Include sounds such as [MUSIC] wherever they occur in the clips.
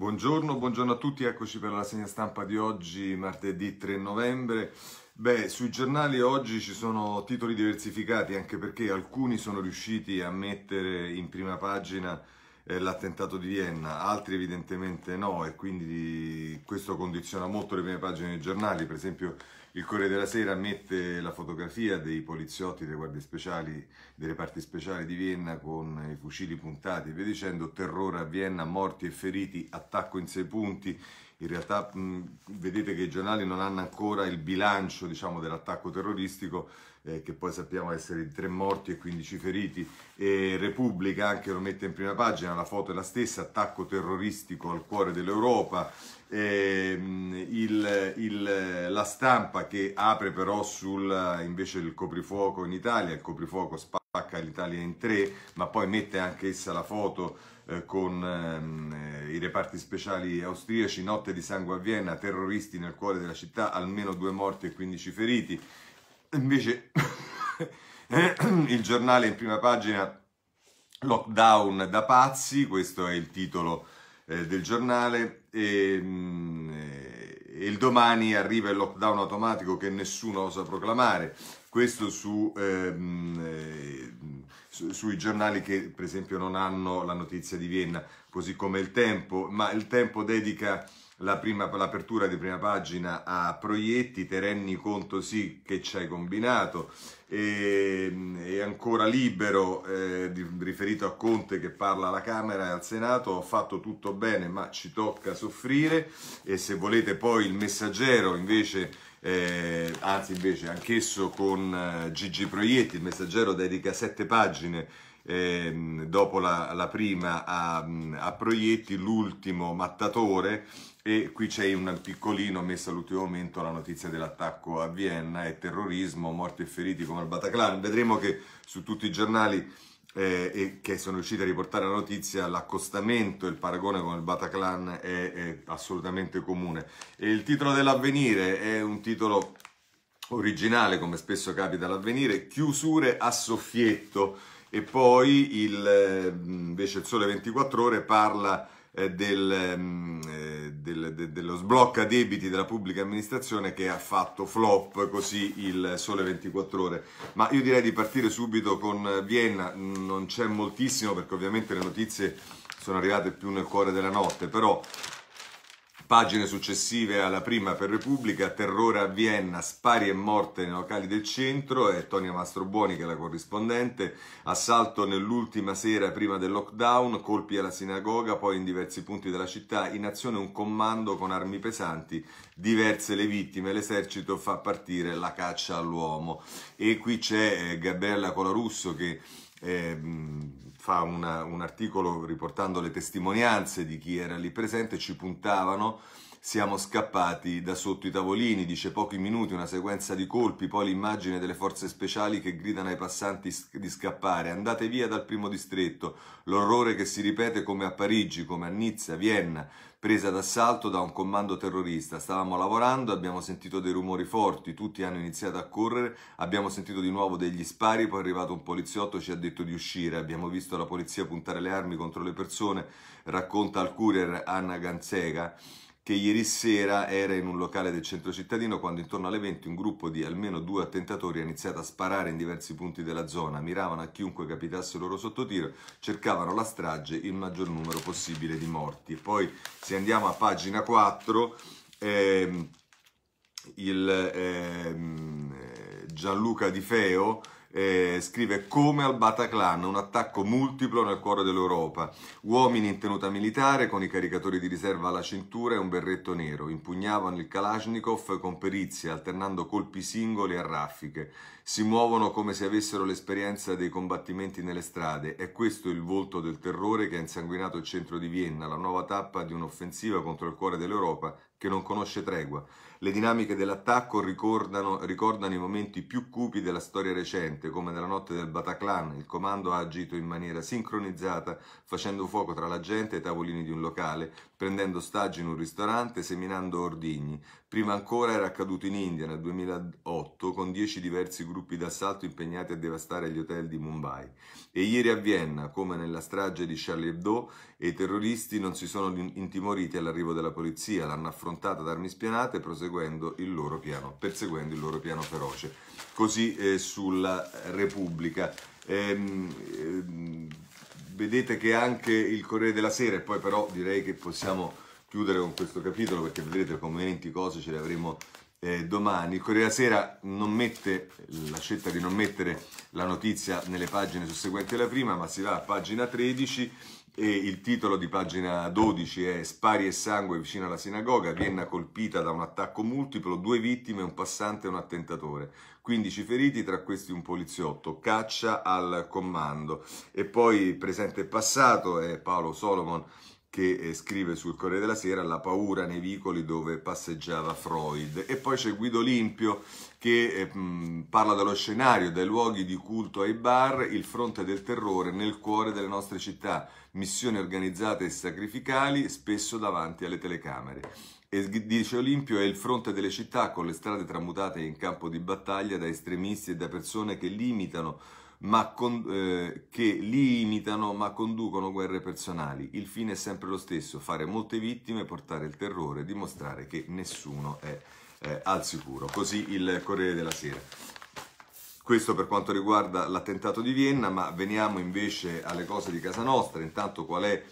Buongiorno, buongiorno, a tutti, eccoci per la segna stampa di oggi, martedì 3 novembre. Beh, sui giornali oggi ci sono titoli diversificati anche perché alcuni sono riusciti a mettere in prima pagina eh, l'attentato di Vienna, altri evidentemente no e quindi questo condiziona molto le prime pagine dei giornali, per esempio il Corriere della Sera mette la fotografia dei poliziotti, delle guardie speciali, delle parti speciali di Vienna con i fucili puntati, via dicendo, terrore a Vienna, morti e feriti, attacco in sei punti. In realtà mh, vedete che i giornali non hanno ancora il bilancio diciamo, dell'attacco terroristico, eh, che poi sappiamo essere di 3 morti e 15 feriti. E Repubblica anche lo mette in prima pagina, la foto è la stessa, attacco terroristico al cuore dell'Europa ehm, il, il, la stampa che apre però sul invece il coprifuoco in Italia, il coprifuoco spacca l'Italia in tre, ma poi mette anche essa la foto eh, con ehm, eh, i reparti speciali austriaci, notte di sangue a Vienna, terroristi nel cuore della città, almeno due morti e 15 feriti. Invece [COUGHS] il giornale in prima pagina Lockdown da pazzi, questo è il titolo eh, del giornale e, mm, e, il domani arriva il lockdown automatico che nessuno osa proclamare. Questo su, ehm, eh, su, sui giornali che per esempio non hanno la notizia di Vienna, così come il Tempo, ma il Tempo dedica la prima, l'apertura di prima pagina a Proietti, Terenni conto sì che ci hai combinato, e, e ancora libero eh, riferito a Conte che parla alla Camera e al Senato ho fatto tutto bene ma ci tocca soffrire e se volete poi il messaggero invece eh, anzi invece anch'esso con eh, Gigi Proietti il messaggero dedica sette pagine ehm, dopo la, la prima a, a Proietti l'ultimo mattatore e qui c'è un piccolino messo all'ultimo momento la notizia dell'attacco a Vienna e terrorismo, morti e feriti come al Bataclan. Vedremo che su tutti i giornali eh, che sono riusciti a riportare la notizia, l'accostamento e il paragone con il Bataclan è, è assolutamente comune. E il titolo dell'avvenire è un titolo originale, come spesso capita all'avvenire, chiusure a soffietto. E poi il, eh, invece il Sole 24 Ore parla eh, del, ehm, eh, del, de, dello sblocca debiti della pubblica amministrazione che ha fatto flop così il sole 24 ore. Ma io direi di partire subito con Vienna, non c'è moltissimo perché ovviamente le notizie sono arrivate più nel cuore della notte, però Pagine successive alla prima per Repubblica, terrore a Vienna, spari e morte nei locali del centro, è Tonia Mastrobuoni che è la corrispondente, assalto nell'ultima sera prima del lockdown, colpi alla sinagoga, poi in diversi punti della città, in azione un comando con armi pesanti, diverse le vittime, l'esercito fa partire la caccia all'uomo. E qui c'è eh, Gabriella Colarusso che... Eh, fa una, un articolo riportando le testimonianze di chi era lì presente, ci puntavano, siamo scappati da sotto i tavolini, dice pochi minuti, una sequenza di colpi, poi l'immagine delle forze speciali che gridano ai passanti di scappare, andate via dal primo distretto, l'orrore che si ripete come a Parigi, come a Nizza, Vienna, presa d'assalto da un comando terrorista. Stavamo lavorando, abbiamo sentito dei rumori forti, tutti hanno iniziato a correre, abbiamo sentito di nuovo degli spari, poi è arrivato un poliziotto, ci ha detto di uscire, abbiamo visto la polizia puntare le armi contro le persone, racconta al courier Anna Ganzega che ieri sera era in un locale del centro cittadino quando intorno alle 20 un gruppo di almeno due attentatori ha iniziato a sparare in diversi punti della zona, miravano a chiunque capitasse loro sotto tiro, cercavano la strage, il maggior numero possibile di morti. Poi se andiamo a pagina 4, ehm, il, ehm, Gianluca Di Feo eh, scrive come al Bataclan, un attacco multiplo nel cuore dell'Europa, uomini in tenuta militare con i caricatori di riserva alla cintura e un berretto nero, impugnavano il Kalashnikov con perizia, alternando colpi singoli a raffiche, si muovono come se avessero l'esperienza dei combattimenti nelle strade, è questo il volto del terrore che ha insanguinato il centro di Vienna, la nuova tappa di un'offensiva contro il cuore dell'Europa che non conosce tregua. Le dinamiche dell'attacco ricordano, ricordano i momenti più cupi della storia recente, come nella notte del Bataclan. Il comando ha agito in maniera sincronizzata, facendo fuoco tra la gente e i tavolini di un locale, prendendo ostaggi in un ristorante, seminando ordigni. Prima ancora era accaduto in India nel 2008 con dieci diversi gruppi d'assalto impegnati a devastare gli hotel di Mumbai. E ieri a Vienna, come nella strage di Charlie Hebdo, i terroristi non si sono intimoriti all'arrivo della polizia, l'hanno affrontata ad armi spianate e proseguita perseguendo il loro piano, perseguendo il loro piano feroce. Così eh, sulla Repubblica. Ehm, ehm, vedete che anche il Corriere della Sera, e poi però direi che possiamo chiudere con questo capitolo perché vedrete commenti, cose ce le avremo eh, domani. Il Corriere della Sera non mette la scelta di non mettere la notizia nelle pagine susseguenti alla prima, ma si va a pagina 13 e il titolo di pagina 12 è Spari e sangue vicino alla sinagoga, Vienna colpita da un attacco multiplo, due vittime, un passante e un attentatore. 15 feriti, tra questi un poliziotto, caccia al comando. E poi presente e passato è Paolo Solomon che eh, scrive sul Corriere della Sera la paura nei vicoli dove passeggiava Freud e poi c'è Guido Limpio che eh, parla dello scenario, dai luoghi di culto ai bar, il fronte del terrore nel cuore delle nostre città, missioni organizzate e sacrificali spesso davanti alle telecamere. E dice Olimpio è il fronte delle città con le strade tramutate in campo di battaglia da estremisti e da persone che limitano con, eh, che li imitano ma conducono guerre personali. Il fine è sempre lo stesso, fare molte vittime, portare il terrore, dimostrare che nessuno è eh, al sicuro. Così il Corriere della Sera. Questo per quanto riguarda l'attentato di Vienna, ma veniamo invece alle cose di casa nostra. Intanto qual è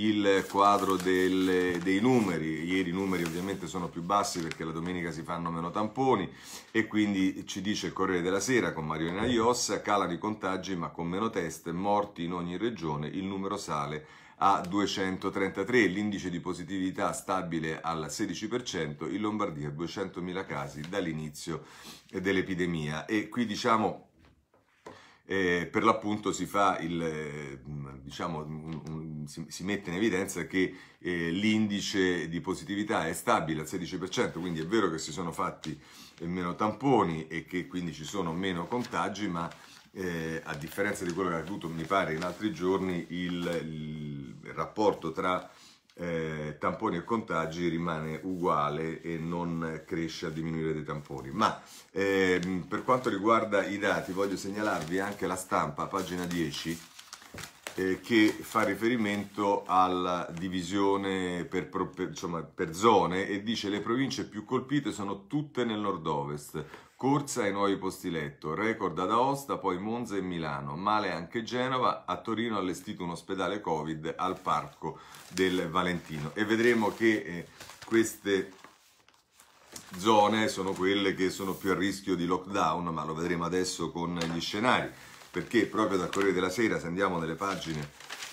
il quadro del, dei numeri, ieri i numeri ovviamente sono più bassi perché la domenica si fanno meno tamponi e quindi ci dice il Corriere della Sera con Mariolina Iossa calano i contagi ma con meno test, morti in ogni regione, il numero sale a 233, l'indice di positività stabile al 16%, in Lombardia 200.000 casi dall'inizio dell'epidemia e qui diciamo eh, per l'appunto si, il, eh, diciamo, si, si mette in evidenza che eh, l'indice di positività è stabile al 16%, quindi è vero che si sono fatti eh, meno tamponi e che quindi ci sono meno contagi, ma eh, a differenza di quello che è accaduto mi pare in altri giorni, il, il rapporto tra eh, tamponi e contagi rimane uguale e non cresce a diminuire dei tamponi. Ma eh, per quanto riguarda i dati, voglio segnalarvi anche la stampa, pagina 10 eh, che fa riferimento alla divisione per, insomma, per zone e dice le province più colpite sono tutte nel nord-ovest, Corsa ai nuovi posti letto, record ad Aosta, poi Monza e Milano, male anche Genova, a Torino ha allestito un ospedale Covid al Parco del Valentino e vedremo che eh, queste zone sono quelle che sono più a rischio di lockdown, ma lo vedremo adesso con gli scenari perché proprio dal Corriere della Sera, se andiamo nelle pagine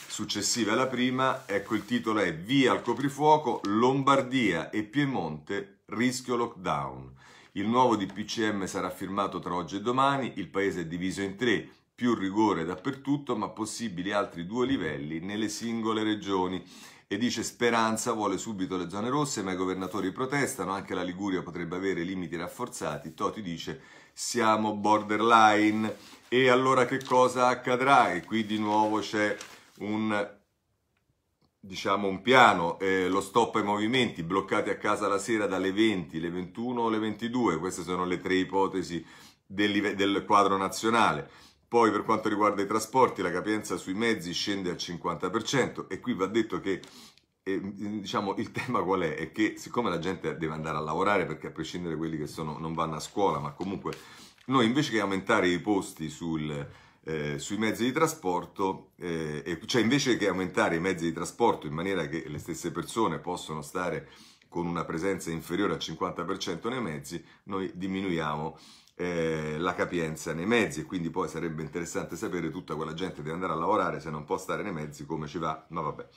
successive alla prima, ecco il titolo è Via al coprifuoco, Lombardia e Piemonte, rischio lockdown. Il nuovo DPCM sarà firmato tra oggi e domani, il paese è diviso in tre, più rigore dappertutto, ma possibili altri due livelli nelle singole regioni. E dice Speranza vuole subito le zone rosse, ma i governatori protestano, anche la Liguria potrebbe avere limiti rafforzati. Toti dice siamo borderline e allora che cosa accadrà? E qui di nuovo c'è un diciamo un piano, eh, lo stop ai movimenti, bloccati a casa la sera dalle 20, le 21, o le 22, queste sono le tre ipotesi del, del quadro nazionale. Poi per quanto riguarda i trasporti, la capienza sui mezzi scende al 50% e qui va detto che eh, diciamo, il tema qual è? È che siccome la gente deve andare a lavorare, perché a prescindere quelli che sono, non vanno a scuola, ma comunque noi invece che aumentare i posti sul, eh, sui mezzi di trasporto, eh, cioè invece che aumentare i mezzi di trasporto in maniera che le stesse persone possono stare con una presenza inferiore al 50% nei mezzi, noi diminuiamo eh, la capienza nei mezzi e quindi poi sarebbe interessante sapere tutta quella gente deve andare a lavorare se non può stare nei mezzi come ci va, ma vabbè.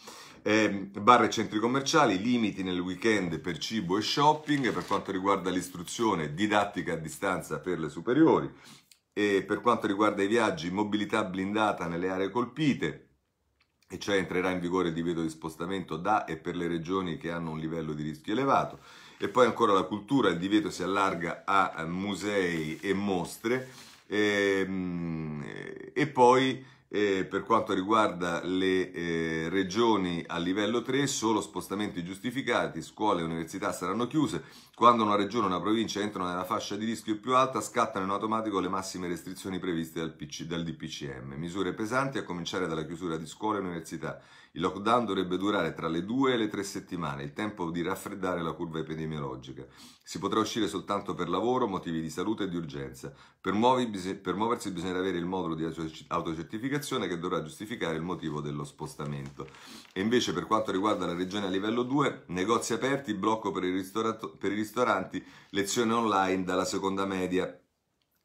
Eh, bar e centri commerciali, limiti nel weekend per cibo e shopping, per quanto riguarda l'istruzione, didattica a distanza per le superiori, e per quanto riguarda i viaggi, mobilità blindata nelle aree colpite, e cioè entrerà in vigore il divieto di spostamento da e per le regioni che hanno un livello di rischio elevato. E poi ancora la cultura, il divieto si allarga a eh, musei e mostre. E, ehm, e poi eh, per quanto riguarda le eh, regioni a livello 3, solo spostamenti giustificati, scuole e università saranno chiuse. Quando una regione o una provincia entrano nella fascia di rischio più alta, scattano in automatico le massime restrizioni previste dal, PC, dal DPCM. Misure pesanti a cominciare dalla chiusura di scuole e università. Il lockdown dovrebbe durare tra le due e le tre settimane, il tempo di raffreddare la curva epidemiologica. Si potrà uscire soltanto per lavoro, motivi di salute e di urgenza. Per, muoversi bisognerà avere il modulo di autocertificazione che dovrà giustificare il motivo dello spostamento. E invece per quanto riguarda la regione a livello 2, negozi aperti, blocco per i, per i ristoranti, lezione online dalla seconda media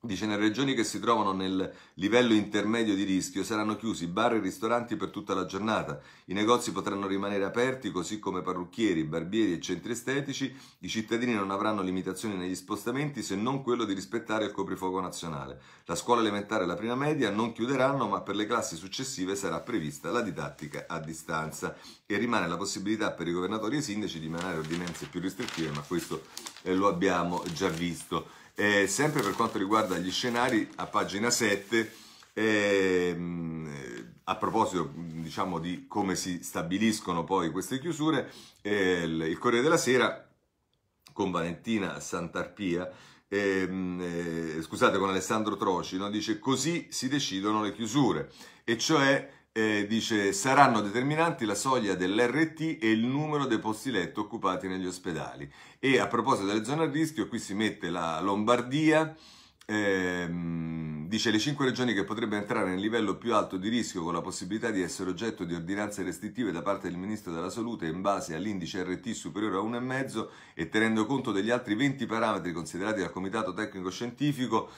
Dice, nelle regioni che si trovano nel livello intermedio di rischio saranno chiusi bar e ristoranti per tutta la giornata, i negozi potranno rimanere aperti così come parrucchieri, barbieri e centri estetici, i cittadini non avranno limitazioni negli spostamenti se non quello di rispettare il coprifuoco nazionale. La scuola elementare e la prima media non chiuderanno ma per le classi successive sarà prevista la didattica a distanza e rimane la possibilità per i governatori e i sindaci di emanare ordinanze più restrittive ma questo eh, lo abbiamo già visto. Eh, sempre per quanto riguarda gli scenari, a pagina 7, ehm, eh, a proposito diciamo, di come si stabiliscono poi queste chiusure, eh, il Corriere della Sera con Valentina Santarpia, ehm, eh, scusate, con Alessandro Troci, no? dice così si decidono le chiusure, e cioè eh, dice saranno determinanti la soglia dell'RT e il numero dei posti letto occupati negli ospedali. E a proposito delle zone a rischio, qui si mette la Lombardia, ehm, dice le 5 regioni che potrebbero entrare nel livello più alto di rischio con la possibilità di essere oggetto di ordinanze restrittive da parte del Ministro della Salute in base all'indice RT superiore a 1,5 e tenendo conto degli altri 20 parametri considerati dal Comitato Tecnico Scientifico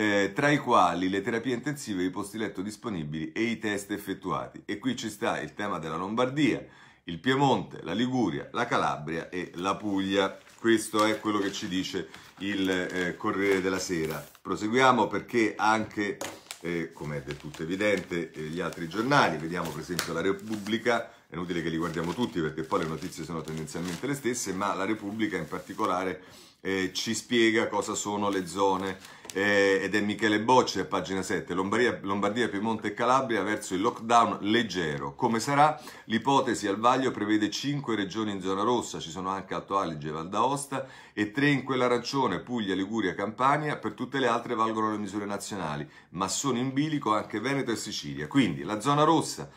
eh, tra i quali le terapie intensive, i posti letto disponibili e i test effettuati. E qui ci sta il tema della Lombardia, il Piemonte, la Liguria, la Calabria e la Puglia. Questo è quello che ci dice il eh, Corriere della Sera. Proseguiamo perché anche, eh, come è del tutto evidente, eh, gli altri giornali, vediamo per esempio la Repubblica, è inutile che li guardiamo tutti perché poi le notizie sono tendenzialmente le stesse, ma la Repubblica in particolare eh, ci spiega cosa sono le zone eh, ed è Michele Bocce, pagina 7, Lombardia, Lombardia, Piemonte e Calabria verso il lockdown leggero. Come sarà? L'ipotesi al vaglio prevede 5 regioni in zona rossa, ci sono anche Alto Alige e Val d'Aosta, e 3 in quella arancione, Puglia, Liguria, Campania, per tutte le altre valgono le misure nazionali, ma sono in bilico anche Veneto e Sicilia. Quindi la zona rossa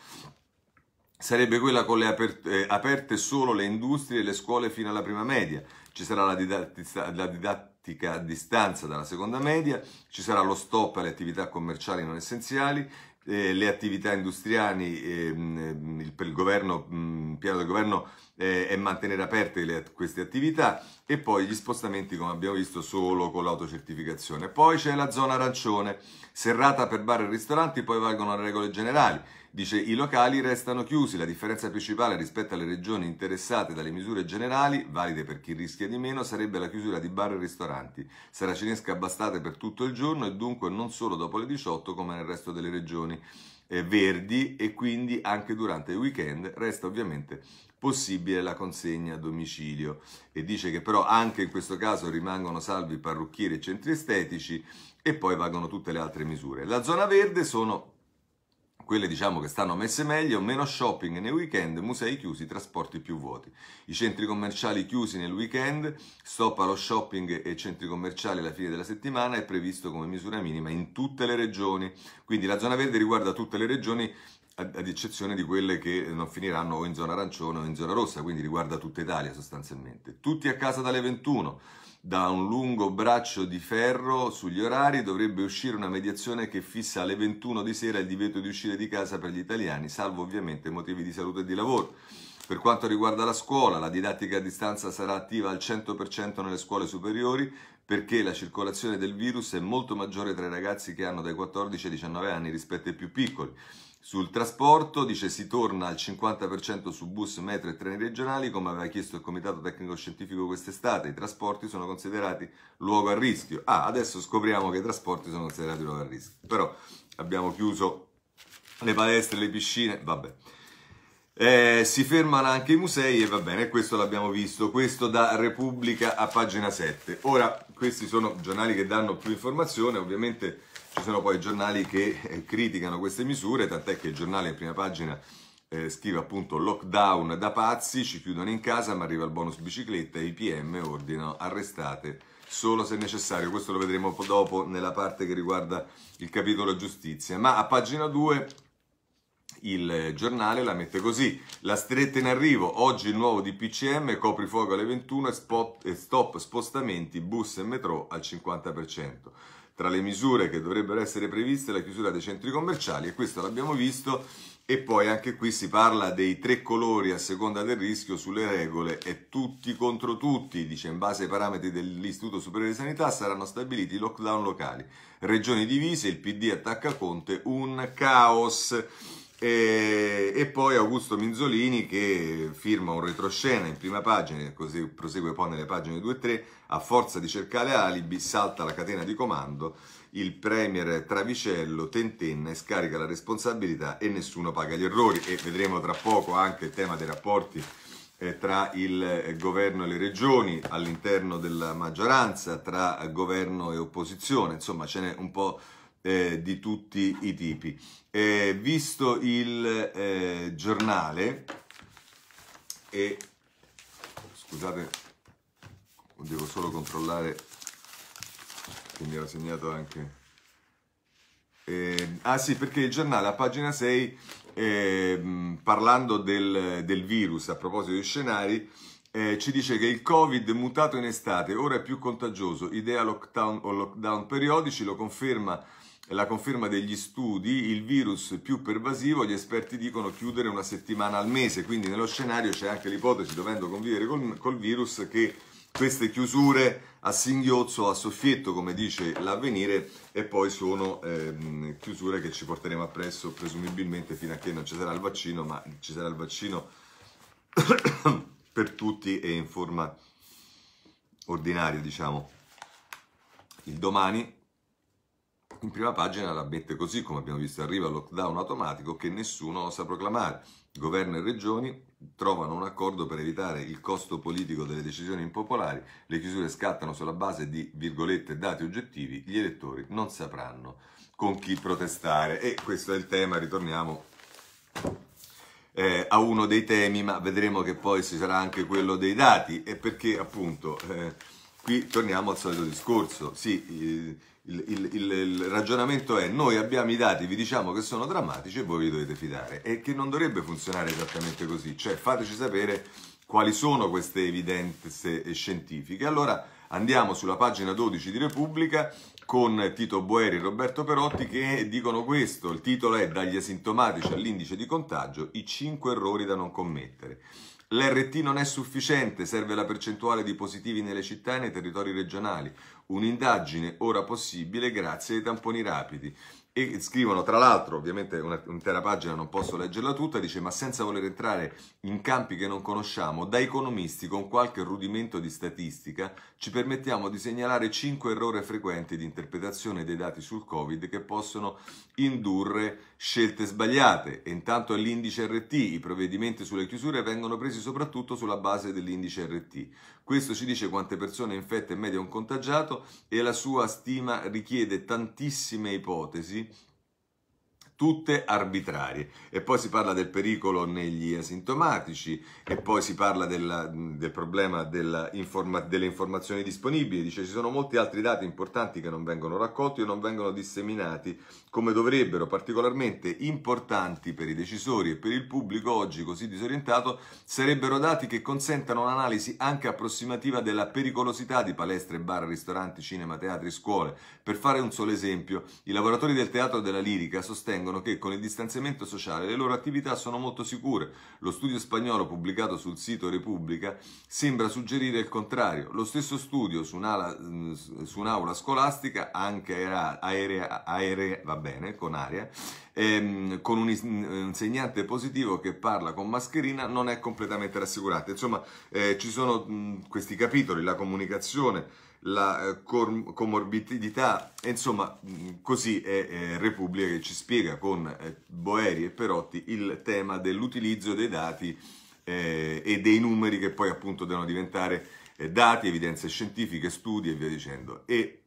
sarebbe quella con le aperte, eh, aperte solo le industrie e le scuole fino alla prima media. Ci sarà la didattica didattica a distanza dalla seconda media, ci sarà lo stop alle attività commerciali non essenziali, eh, le attività industriali, ehm, il, il, governo, mh, mm, piano del governo eh, è mantenere aperte le, queste attività e poi gli spostamenti come abbiamo visto solo con l'autocertificazione. Poi c'è la zona arancione, serrata per bar e ristoranti, poi valgono le regole generali. Dice i locali restano chiusi, la differenza principale rispetto alle regioni interessate dalle misure generali, valide per chi rischia di meno, sarebbe la chiusura di bar e ristoranti. Saracinesca abbastate per tutto il giorno e dunque non solo dopo le 18 come nel resto delle regioni eh, verdi e quindi anche durante il weekend resta ovviamente possibile la consegna a domicilio e dice che però anche in questo caso rimangono salvi parrucchieri e centri estetici e poi valgono tutte le altre misure. La zona verde sono quelle diciamo che stanno messe meglio, meno shopping nei weekend, musei chiusi, trasporti più vuoti. I centri commerciali chiusi nel weekend, stop allo shopping e centri commerciali alla fine della settimana è previsto come misura minima in tutte le regioni. Quindi la zona verde riguarda tutte le regioni ad eccezione di quelle che non finiranno o in zona arancione o in zona rossa, quindi riguarda tutta Italia sostanzialmente. Tutti a casa dalle 21 da un lungo braccio di ferro sugli orari dovrebbe uscire una mediazione che fissa alle 21 di sera il divieto di uscire di casa per gli italiani, salvo ovviamente motivi di salute e di lavoro. Per quanto riguarda la scuola, la didattica a distanza sarà attiva al 100% nelle scuole superiori perché la circolazione del virus è molto maggiore tra i ragazzi che hanno dai 14 ai 19 anni rispetto ai più piccoli. Sul trasporto dice si torna al 50% su bus, metro e treni regionali, come aveva chiesto il Comitato Tecnico Scientifico quest'estate, i trasporti sono considerati luogo a rischio. Ah, adesso scopriamo che i trasporti sono considerati luogo a rischio. Però abbiamo chiuso le palestre, le piscine, vabbè. Eh, si fermano anche i musei e va bene, questo l'abbiamo visto, questo da Repubblica a pagina 7. Ora, questi sono giornali che danno più informazione, ovviamente ci sono poi giornali che eh, criticano queste misure, tant'è che il giornale in prima pagina eh, scrive appunto lockdown da pazzi, ci chiudono in casa ma arriva il bonus bicicletta e i PM ordinano arrestate solo se necessario. Questo lo vedremo dopo nella parte che riguarda il capitolo giustizia. Ma a pagina 2 il giornale la mette così. La stretta in arrivo, oggi il nuovo DPCM, coprifuoco alle 21 e, spot, e stop spostamenti, bus e metro al 50% tra le misure che dovrebbero essere previste la chiusura dei centri commerciali e questo l'abbiamo visto e poi anche qui si parla dei tre colori a seconda del rischio sulle regole e tutti contro tutti, dice in base ai parametri dell'Istituto Superiore di Sanità saranno stabiliti lockdown locali, regioni divise, il PD attacca Conte, un caos. E, e, poi Augusto Minzolini che firma un retroscena in prima pagina, così prosegue poi nelle pagine 2-3, e a forza di cercare alibi salta la catena di comando, il premier Travicello tentenna e scarica la responsabilità e nessuno paga gli errori e vedremo tra poco anche il tema dei rapporti eh, tra il eh, governo e le regioni all'interno della maggioranza, tra governo e opposizione, insomma ce n'è un po' eh, di tutti i tipi. Eh, visto il eh, giornale, e scusate, devo solo controllare che mi era segnato anche... Eh, ah sì, perché il giornale a pagina 6, eh, parlando del, del, virus, a proposito di scenari, eh, ci dice che il Covid mutato in estate ora è più contagioso, idea lockdown o lockdown periodici, lo conferma la conferma degli studi, il virus più pervasivo, gli esperti dicono chiudere una settimana al mese, quindi nello scenario c'è anche l'ipotesi, dovendo convivere col, col virus, che queste chiusure a singhiozzo, a soffietto, come dice l'avvenire, e poi sono ehm, chiusure che ci porteremo appresso presumibilmente fino a che non ci sarà il vaccino, ma ci sarà il vaccino [COUGHS] per tutti e in forma ordinaria, diciamo. Il domani in prima pagina la mette così, come abbiamo visto, arriva il lockdown automatico che nessuno osa proclamare. Governo e regioni trovano un accordo per evitare il costo politico delle decisioni impopolari, le chiusure scattano sulla base di, virgolette, dati oggettivi, gli elettori non sapranno con chi protestare. E questo è il tema, ritorniamo eh, a uno dei temi, ma vedremo che poi ci sarà anche quello dei dati, e perché appunto eh, qui torniamo al solito discorso. Sì, eh, il, il, il, il, ragionamento è noi abbiamo i dati, vi diciamo che sono drammatici e voi vi dovete fidare e che non dovrebbe funzionare esattamente così, cioè fateci sapere quali sono queste evidenze eh, scientifiche. Allora andiamo sulla pagina 12 di Repubblica con Tito Boeri e Roberto Perotti che dicono questo, il titolo è Dagli asintomatici all'indice di contagio, i 5 errori da non commettere. L'RT non è sufficiente, serve la percentuale di positivi nelle città e nei territori regionali un'indagine ora possibile grazie ai tamponi rapidi. E scrivono, tra l'altro, ovviamente un'intera pagina non posso leggerla tutta, dice ma senza voler entrare in campi che non conosciamo, da economisti con qualche rudimento di statistica ci permettiamo di segnalare 5 errori frequenti di interpretazione dei dati sul Covid che possono indurre scelte sbagliate. E intanto è l'indice RT, i provvedimenti sulle chiusure vengono presi soprattutto sulla base dell'indice RT. Questo ci dice quante persone infette in media un contagiato e la sua stima richiede tantissime ipotesi tutte arbitrarie. E poi si parla del pericolo negli asintomatici e poi si parla della, del problema informa, delle informazioni disponibili. Dice ci sono molti altri dati importanti che non vengono raccolti o non vengono disseminati come dovrebbero, particolarmente importanti per i decisori e per il pubblico oggi così disorientato, sarebbero dati che consentano un'analisi anche approssimativa della pericolosità di palestre, bar, ristoranti, cinema, teatri, scuole. Per fare un solo esempio, i lavoratori del teatro della lirica sostengono sostengono che con il distanziamento sociale le loro attività sono molto sicure. Lo studio spagnolo pubblicato sul sito Repubblica sembra suggerire il contrario. Lo stesso studio su, mm, su un'aula scolastica, anche aerea, aerea, aere, va bene, con aria, ehm, con un insegnante positivo che parla con mascherina, non è completamente rassicurante. Insomma, eh, ci sono mh, mm, questi capitoli, la comunicazione, la eh, comorbidità, insomma, mm, così è, Repubblica che ci spiega con eh, Boeri e Perotti il tema dell'utilizzo dei dati eh, e dei numeri che poi appunto devono diventare dati, evidenze scientifiche, studi e via dicendo. E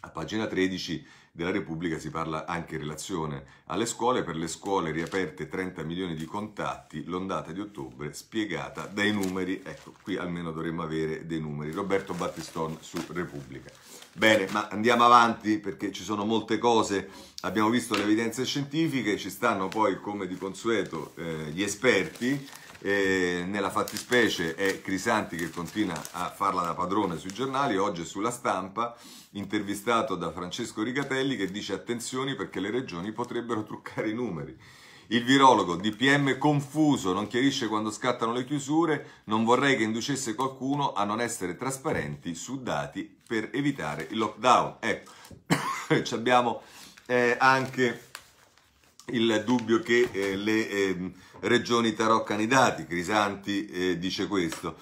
a pagina 13 della Repubblica si parla anche in relazione alle scuole. Per le scuole riaperte 30 milioni di contatti, l'ondata di ottobre spiegata dai numeri. Ecco, qui almeno dovremmo avere dei numeri. Roberto Battiston su Repubblica. Bene, ma andiamo avanti perché ci sono molte cose, abbiamo visto le evidenze scientifiche, ci stanno poi come di consueto eh, gli esperti eh, nella fattispecie è Crisanti che continua a farla da padrone sui giornali, oggi è sulla stampa, intervistato da Francesco Rigatelli che dice attenzioni perché le regioni potrebbero truccare i numeri. Il virologo DPM confuso, non chiarisce quando scattano le chiusure, non vorrei che inducesse qualcuno a non essere trasparenti su dati per evitare il lockdown. Ecco, [COUGHS] abbiamo eh, anche il dubbio che eh, le, eh, regioni tarò candidati, Crisanti eh, dice questo.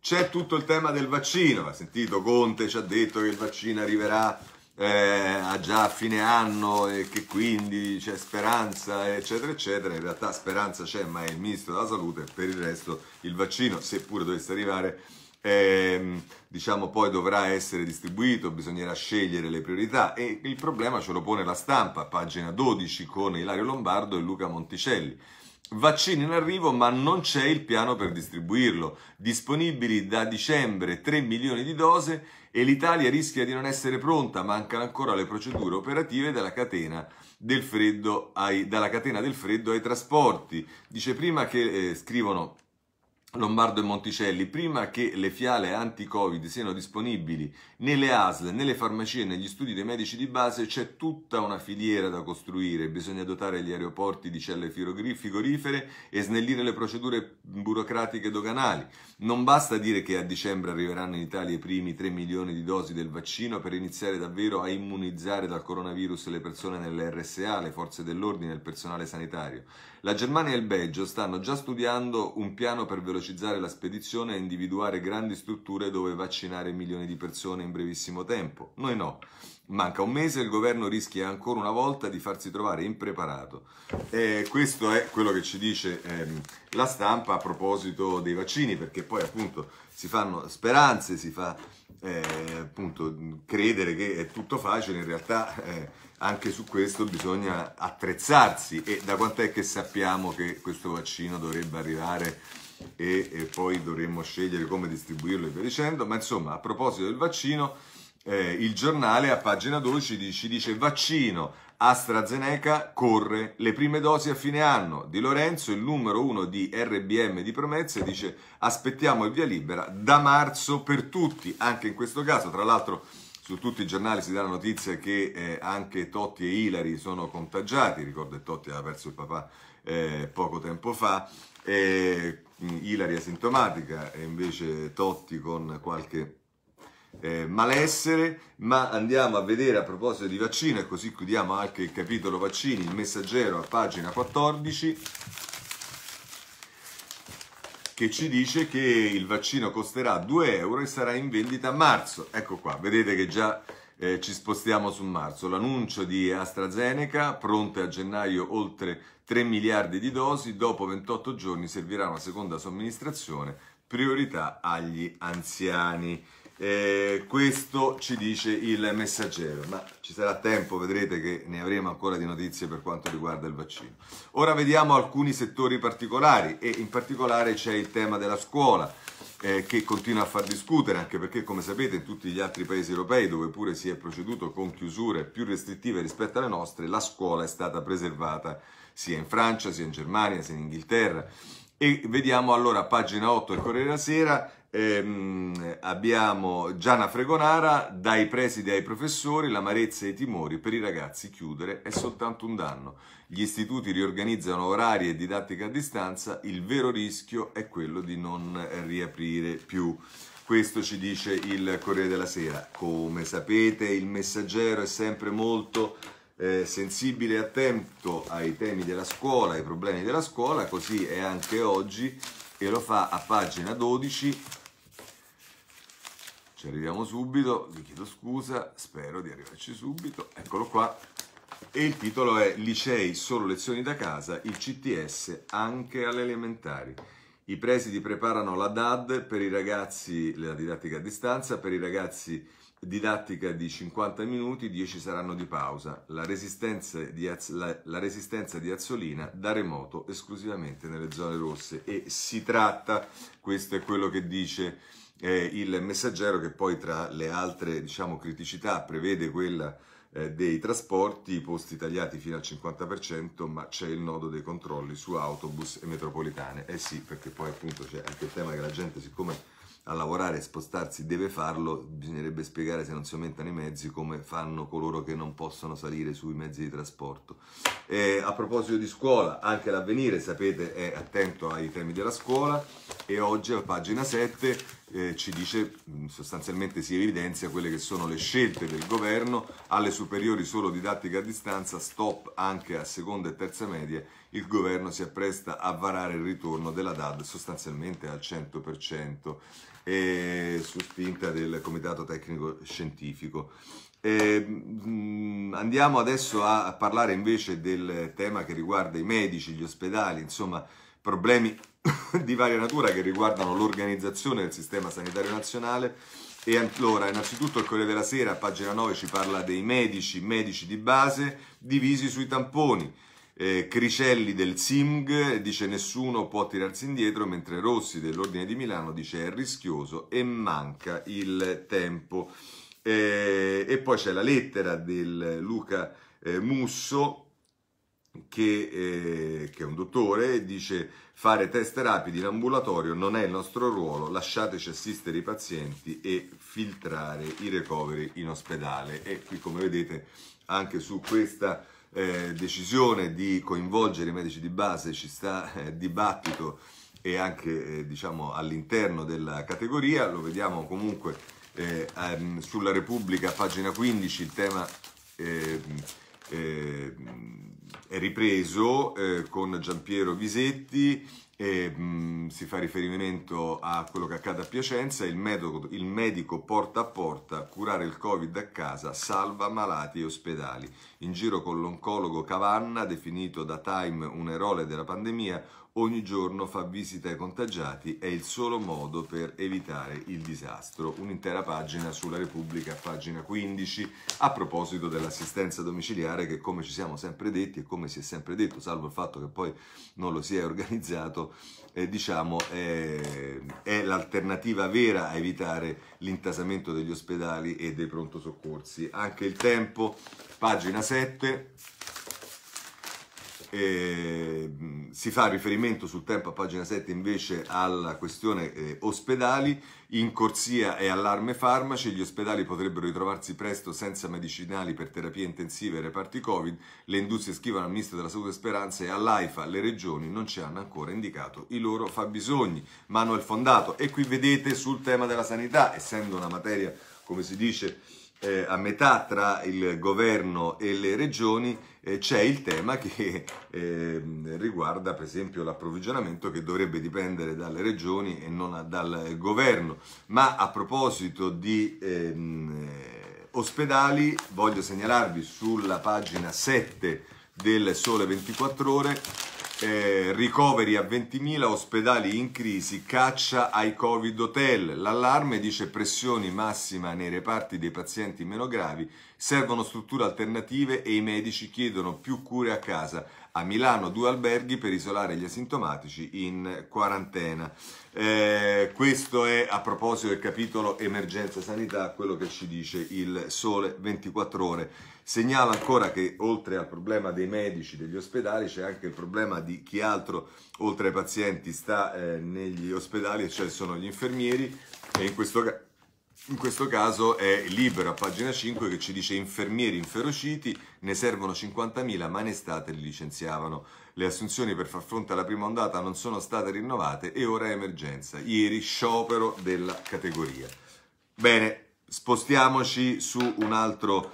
C'è tutto il tema del vaccino, ha sentito Conte ci ha detto che il vaccino arriverà eh, a già a fine anno e che quindi c'è speranza, eccetera, eccetera. In realtà speranza c'è, ma è il ministro della salute, per il resto il vaccino, seppure dovesse arrivare, eh, diciamo poi dovrà essere distribuito, bisognerà scegliere le priorità e il problema ce lo pone la stampa, pagina 12 con Ilario Lombardo e Luca Monticelli Vaccini in arrivo, ma non c'è il piano per distribuirlo. Disponibili da dicembre 3 milioni di dose e l'Italia rischia di non essere pronta, mancano ancora le procedure operative dalla catena del freddo ai, catena del freddo ai trasporti. Dice prima che eh, scrivono Lombardo e Monticelli, prima che le fiale anti-Covid siano disponibili nelle ASL, nelle farmacie, negli studi dei medici di base, c'è tutta una filiera da costruire. Bisogna dotare gli aeroporti di celle frigorifere e snellire le procedure burocratiche doganali. Non basta dire che a dicembre arriveranno in Italia i primi 3 milioni di dosi del vaccino per iniziare davvero a immunizzare dal coronavirus le persone nelle RSA, le forze dell'ordine e il personale sanitario. La Germania e il Belgio stanno già studiando un piano per velocizzare la spedizione e individuare grandi strutture dove vaccinare milioni di persone in brevissimo tempo. Noi no. Manca un mese e il governo rischia ancora una volta di farsi trovare impreparato. Eh, questo è quello che ci dice ehm, la stampa a proposito dei vaccini, perché poi appunto si fanno speranze, si fa eh, appunto credere che è tutto facile, in realtà eh, anche su questo bisogna attrezzarsi e da quant'è che sappiamo che questo vaccino dovrebbe arrivare e, e poi dovremmo scegliere come distribuirlo e via dicendo, ma insomma a proposito del vaccino eh, il giornale a pagina 12 ci dice vaccino AstraZeneca corre le prime dosi a fine anno. Di Lorenzo, il numero uno di RBM di promesse, dice aspettiamo il via libera da marzo per tutti. Anche in questo caso, tra l'altro, su tutti i giornali si dà la notizia che eh, anche Totti e Ilari sono contagiati, ricordo che Totti aveva perso il papà eh, poco tempo fa, eh, Ilari asintomatica e invece Totti con qualche eh, malessere, ma andiamo a vedere a proposito di vaccino e così chiudiamo anche il capitolo vaccini, il messaggero a pagina 14 che ci dice che il vaccino costerà 2 euro e sarà in vendita a marzo. Ecco qua, vedete che già eh, ci spostiamo su marzo. L'annuncio di AstraZeneca, pronte a gennaio oltre 3 miliardi di dosi, dopo 28 giorni servirà una seconda somministrazione, priorità agli anziani. Eh, questo ci dice il messaggero, ma ci sarà tempo, vedrete che ne avremo ancora di notizie per quanto riguarda il vaccino. Ora vediamo alcuni settori particolari e in particolare c'è il tema della scuola eh, che continua a far discutere, anche perché come sapete in tutti gli altri paesi europei dove pure si è proceduto con chiusure più restrittive rispetto alle nostre, la scuola è stata preservata sia in Francia, sia in Germania, sia in Inghilterra e vediamo allora pagina 8 del Corriere della Sera, ehm, abbiamo Gianna Fregonara, dai presidi ai professori, l'amarezza e i timori per i ragazzi chiudere è soltanto un danno. Gli istituti riorganizzano orari e didattica a distanza, il vero rischio è quello di non riaprire più. Questo ci dice il Corriere della Sera. Come sapete il messaggero è sempre molto eh, sensibile e attento ai temi della scuola, ai problemi della scuola, così è anche oggi e lo fa a pagina 12. Ci arriviamo subito, vi chiedo scusa, spero di arrivarci subito, eccolo qua. E il titolo è Licei, solo lezioni da casa, il CTS anche alle elementari. I presidi preparano la DAD per i ragazzi, la didattica a distanza, per i ragazzi didattica di 50 minuti, 10 saranno di pausa. La resistenza di, Az- la, la resistenza di, Azzolina da remoto esclusivamente nelle zone rosse. E si tratta, questo è quello che dice eh, il messaggero, che poi tra le altre diciamo, criticità prevede quella eh, dei trasporti, i posti tagliati fino al 50%, ma c'è il nodo dei controlli su autobus e metropolitane. Eh sì, perché poi appunto c'è anche il tema che la gente, siccome a lavorare e spostarsi deve farlo, bisognerebbe spiegare se non si aumentano i mezzi come fanno coloro che non possono salire sui mezzi di trasporto. E a proposito di scuola, anche l'avvenire, sapete, è attento ai temi della scuola e oggi a pagina 7 eh, ci dice mm, sostanzialmente si evidenzia quelle che sono le scelte del governo alle superiori solo didattica a distanza, stop anche a seconda e terza media, il governo si appresta a varare il ritorno della DAD sostanzialmente al 100% eh, su spinta del Comitato Tecnico Scientifico. Eh, andiamo adesso a parlare invece del tema che riguarda i medici, gli ospedali, insomma problemi [COUGHS] di varia natura che riguardano l'organizzazione del sistema sanitario nazionale. E allora, innanzitutto il Corriere della Sera, a pagina 9, ci parla dei medici, medici di base, divisi sui tamponi. Eh, Cricelli del Simg dice nessuno può tirarsi indietro, mentre Rossi dell'Ordine di Milano dice è rischioso e manca il tempo. Eh, e poi c'è la lettera del Luca eh, Musso che, eh, che, è un dottore, dice fare test rapidi in ambulatorio non è il nostro ruolo, lasciateci assistere i pazienti e filtrare i recovery in ospedale. E qui come vedete anche su questa eh, decisione di coinvolgere i medici di base ci sta eh, dibattito e anche eh, diciamo, all'interno della categoria, lo vediamo comunque eh, ehm, sulla Repubblica, pagina 15, il tema ehm, ehm, è ripreso eh, con Giampiero Visetti, e, mh, mm, si fa riferimento a quello che accade a Piacenza, il medico, il medico porta a porta, curare il Covid a casa, salva malati e ospedali. In giro con l'oncologo Cavanna, definito da Time un eroe della pandemia, ogni giorno fa visita ai contagiati, è il solo modo per evitare il disastro. Un'intera pagina sulla Repubblica, pagina 15, a proposito dell'assistenza domiciliare che come ci siamo sempre detti e come si è sempre detto, salvo il fatto che poi non lo si è organizzato, eh, diciamo eh, è l'alternativa vera a evitare l'intasamento degli ospedali e dei pronto soccorsi. Anche il tempo, pagina 7 eh, si fa riferimento sul tempo a pagina 7 invece alla questione eh, ospedali, in corsia e allarme farmaci, gli ospedali potrebbero ritrovarsi presto senza medicinali per terapie intensive e reparti Covid, le industrie scrivono al Ministro della Salute e Speranza e all'AIFA, le regioni non ci hanno ancora indicato i loro fabbisogni, Manuel fondato e qui vedete sul tema della sanità, essendo una materia come si dice eh, a metà tra il governo e le regioni eh, c'è il tema che [LAUGHS] eh, riguarda per esempio l'approvvigionamento che dovrebbe dipendere dalle regioni e non dal governo. Ma a proposito di ehm, eh, ospedali voglio segnalarvi sulla pagina 7 del Sole 24 ore eh, ricoveri a 20.000 ospedali in crisi, caccia ai Covid hotel. L'allarme dice pressioni massima nei reparti dei pazienti meno gravi, servono strutture alternative e i medici chiedono più cure a casa. A Milano due alberghi per isolare gli asintomatici in quarantena. Eh, questo è a proposito del capitolo emergenza sanità, quello che ci dice il sole 24 ore. Segnala ancora che oltre al problema dei medici, degli ospedali, c'è anche il problema di chi altro, oltre ai pazienti, sta eh, negli ospedali, cioè sono gli infermieri e in questo in questo caso è libero a pagina 5 che ci dice infermieri inferociti, ne servono 50.000 ma in estate li licenziavano. Le assunzioni per far fronte alla prima ondata non sono state rinnovate e ora è emergenza. Ieri sciopero della categoria. Bene, spostiamoci su un altro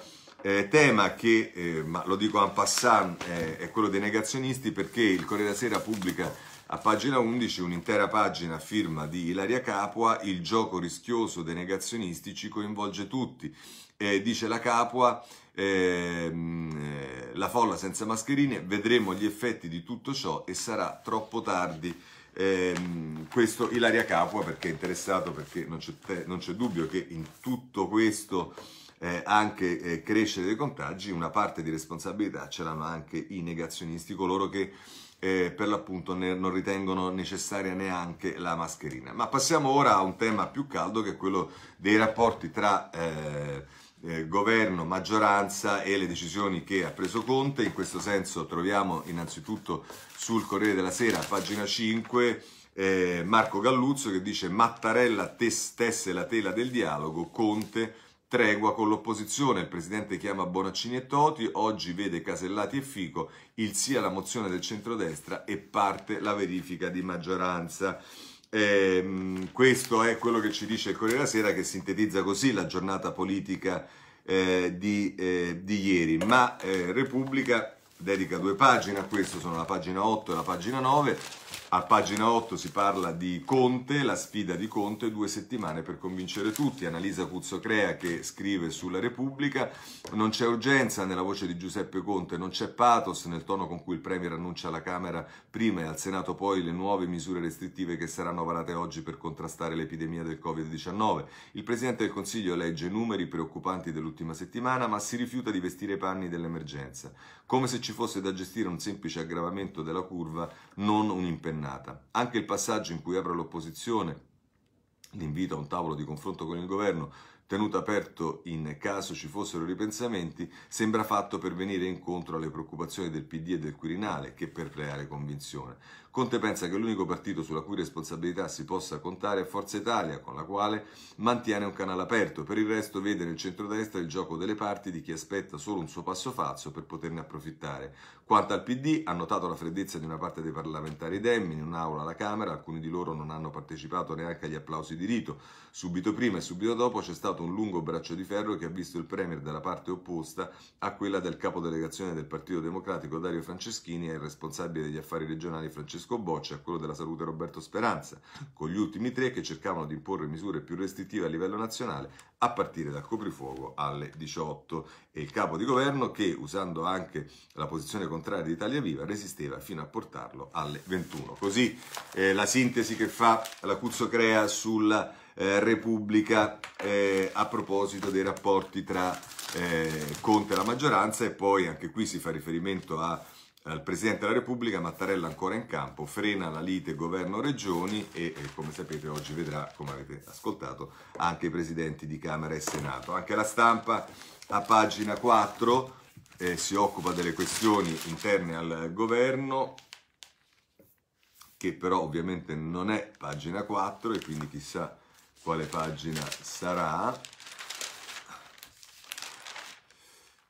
eh, tema che, eh, ma lo dico en passant, eh, è quello dei negazionisti perché il Corriere della Sera pubblica a pagina 11 un'intera pagina a firma di Ilaria Capua, il gioco rischioso dei negazionisti ci coinvolge tutti. Eh, dice la Capua, ehm, eh, la folla senza mascherine, vedremo gli effetti di tutto ciò e sarà troppo tardi. Ehm, questo Ilaria Capua perché è interessato, perché non c'è, non c'è dubbio che in tutto questo eh, anche eh, crescere dei contagi, una parte di responsabilità ce l'hanno anche i negazionisti, coloro che eh, per l'appunto ne, non ritengono necessaria neanche la mascherina. Ma passiamo ora a un tema più caldo che è quello dei rapporti tra eh, eh, governo, maggioranza e le decisioni che ha preso Conte. In questo senso troviamo innanzitutto sul Corriere della Sera, pagina 5, eh, Marco Galluzzo che dice Mattarella tesse la tela del dialogo, Conte tregua con l'opposizione. Il presidente chiama Bonaccini e Toti, oggi vede Casellati e Fico, il sì alla mozione del centrodestra e parte la verifica di maggioranza. Ehm, questo è quello che ci dice il Corriere della Sera che sintetizza così la giornata politica eh, di, eh, di, ieri, ma eh, Repubblica dedica due pagine a questo, sono la pagina 8 e la pagina 9 a pagina 8 si parla di Conte, la sfida di Conte, due settimane per convincere tutti. Analisa Cuzzocrea che scrive sulla Repubblica, non c'è urgenza nella voce di Giuseppe Conte, non c'è pathos nel tono con cui il Premier annuncia alla Camera prima e al Senato poi le nuove misure restrittive che saranno varate oggi per contrastare l'epidemia del Covid-19. Il Presidente del Consiglio legge numeri preoccupanti dell'ultima settimana ma si rifiuta di vestire i panni dell'emergenza, come se ci fosse da gestire un semplice aggravamento della curva, non un impegno impennata. Anche il passaggio in cui apre l'opposizione l'invito a un tavolo di confronto con il governo tenuto aperto in caso ci fossero ripensamenti, sembra fatto per venire incontro alle preoccupazioni del PD e del Quirinale che per creare convinzione. Conte pensa che l'unico partito sulla cui responsabilità si possa contare è Forza Italia, con la quale mantiene un canale aperto. Per il resto vede nel centrodestra il gioco delle parti di chi aspetta solo un suo passo falso per poterne approfittare. Quanto al PD, ha notato la freddezza di una parte dei parlamentari demmi in un'aula alla Camera, alcuni di loro non hanno partecipato neanche agli applausi di rito. Subito prima e subito dopo c'è stato un lungo braccio di ferro che ha visto il Premier dalla parte opposta a quella del capodelegazione del Partito Democratico Dario Franceschini e il responsabile degli affari regionali Francesco Francesco Boccia a quello della salute Roberto Speranza, con gli ultimi tre che cercavano di imporre misure più restrittive a livello nazionale, a partire dal coprifuoco alle 18. E il capo di governo che, usando anche la posizione contraria di Italia Viva, resisteva fino a portarlo alle 21. Così eh, la sintesi che fa la Cuzzo Crea sulla eh, Repubblica eh, a proposito dei rapporti tra eh, Conte e la maggioranza e poi anche qui si fa riferimento a al eh, Presidente della Repubblica, Mattarella ancora in campo, frena la lite governo-regioni e, e, eh, come sapete oggi vedrà, come avete ascoltato, anche i Presidenti di Camera e Senato. Anche la stampa a pagina 4 eh, si occupa delle questioni interne al governo, che però ovviamente non è pagina 4 e quindi chissà quale pagina sarà.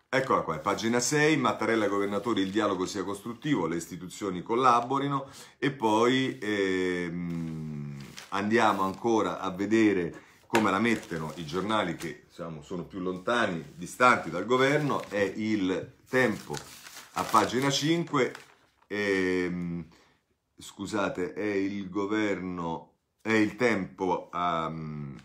Eccola qua, pagina 6, Mattarella governatore, il dialogo sia costruttivo, le istituzioni collaborino e poi ehm, andiamo ancora a vedere come la mettono i giornali che diciamo, sono più lontani, distanti dal governo, è il tempo a pagina 5, ehm, scusate, è il governo, è il tempo a... Um,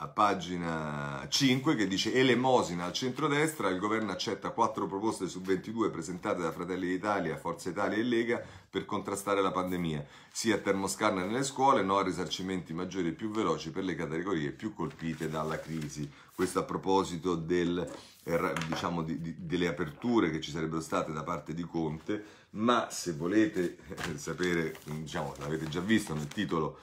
a pagina 5 che dice elemosina al centrodestra, il governo accetta 4 proposte su 22 presentate da Fratelli d'Italia, Forza Italia e Lega per contrastare la pandemia, sia a termoscanner nelle scuole, no a risarcimenti maggiori e più veloci per le categorie più colpite dalla crisi. Questo a proposito del, eh, diciamo, di, di, delle aperture che ci sarebbero state da parte di Conte, ma se volete eh, sapere, diciamo, l'avete già visto nel titolo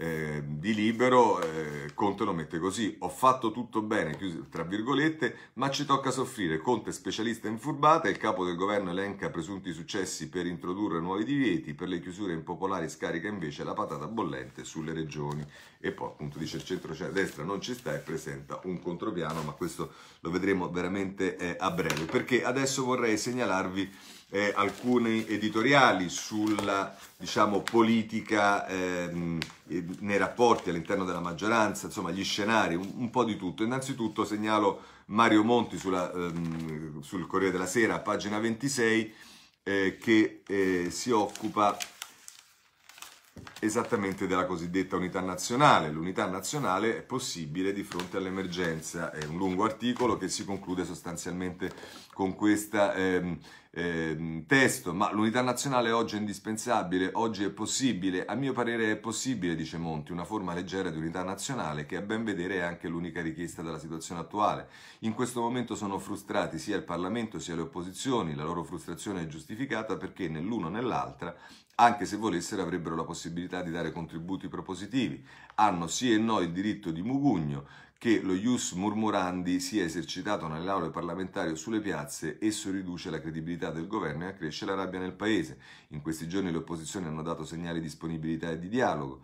eh, di libero, eh, Conte lo mette così, ho fatto tutto bene, chiuso, tra virgolette, ma ci tocca soffrire. Conte specialista in furbata, il capo del governo elenca presunti successi per introdurre nuovi divieti, per le chiusure impopolari scarica invece la patata bollente sulle regioni. E poi appunto dice il centro-destra cioè, non ci sta e presenta un contropiano, ma questo lo vedremo veramente eh, a breve, perché adesso vorrei segnalarvi eh, alcuni editoriali sulla diciamo, politica ehm, nei rapporti all'interno della maggioranza, insomma gli scenari, un, un, po' di tutto. Innanzitutto segnalo Mario Monti sulla, ehm, sul Corriere della Sera, pagina 26, eh, che eh, si occupa esattamente della cosiddetta unità nazionale. L'unità nazionale è possibile di fronte all'emergenza. È un lungo articolo che si conclude sostanzialmente con questo ehm, ehm, testo. Ma l'unità nazionale oggi è indispensabile, oggi è possibile. A mio parere è possibile, dice Monti, una forma leggera di unità nazionale che a ben vedere è anche l'unica richiesta della situazione attuale. In questo momento sono frustrati sia il Parlamento sia le opposizioni. La loro frustrazione è giustificata perché nell'uno o nell'altra anche se volessero avrebbero la possibilità di dare contributi propositivi. Hanno sì e no il diritto di mugugugno che lo ius murmurandi sia esercitato nelle aule parlamentari o sulle piazze, esso riduce la credibilità del governo e accresce la rabbia nel paese. In questi giorni le opposizioni hanno dato segnali di disponibilità e di dialogo.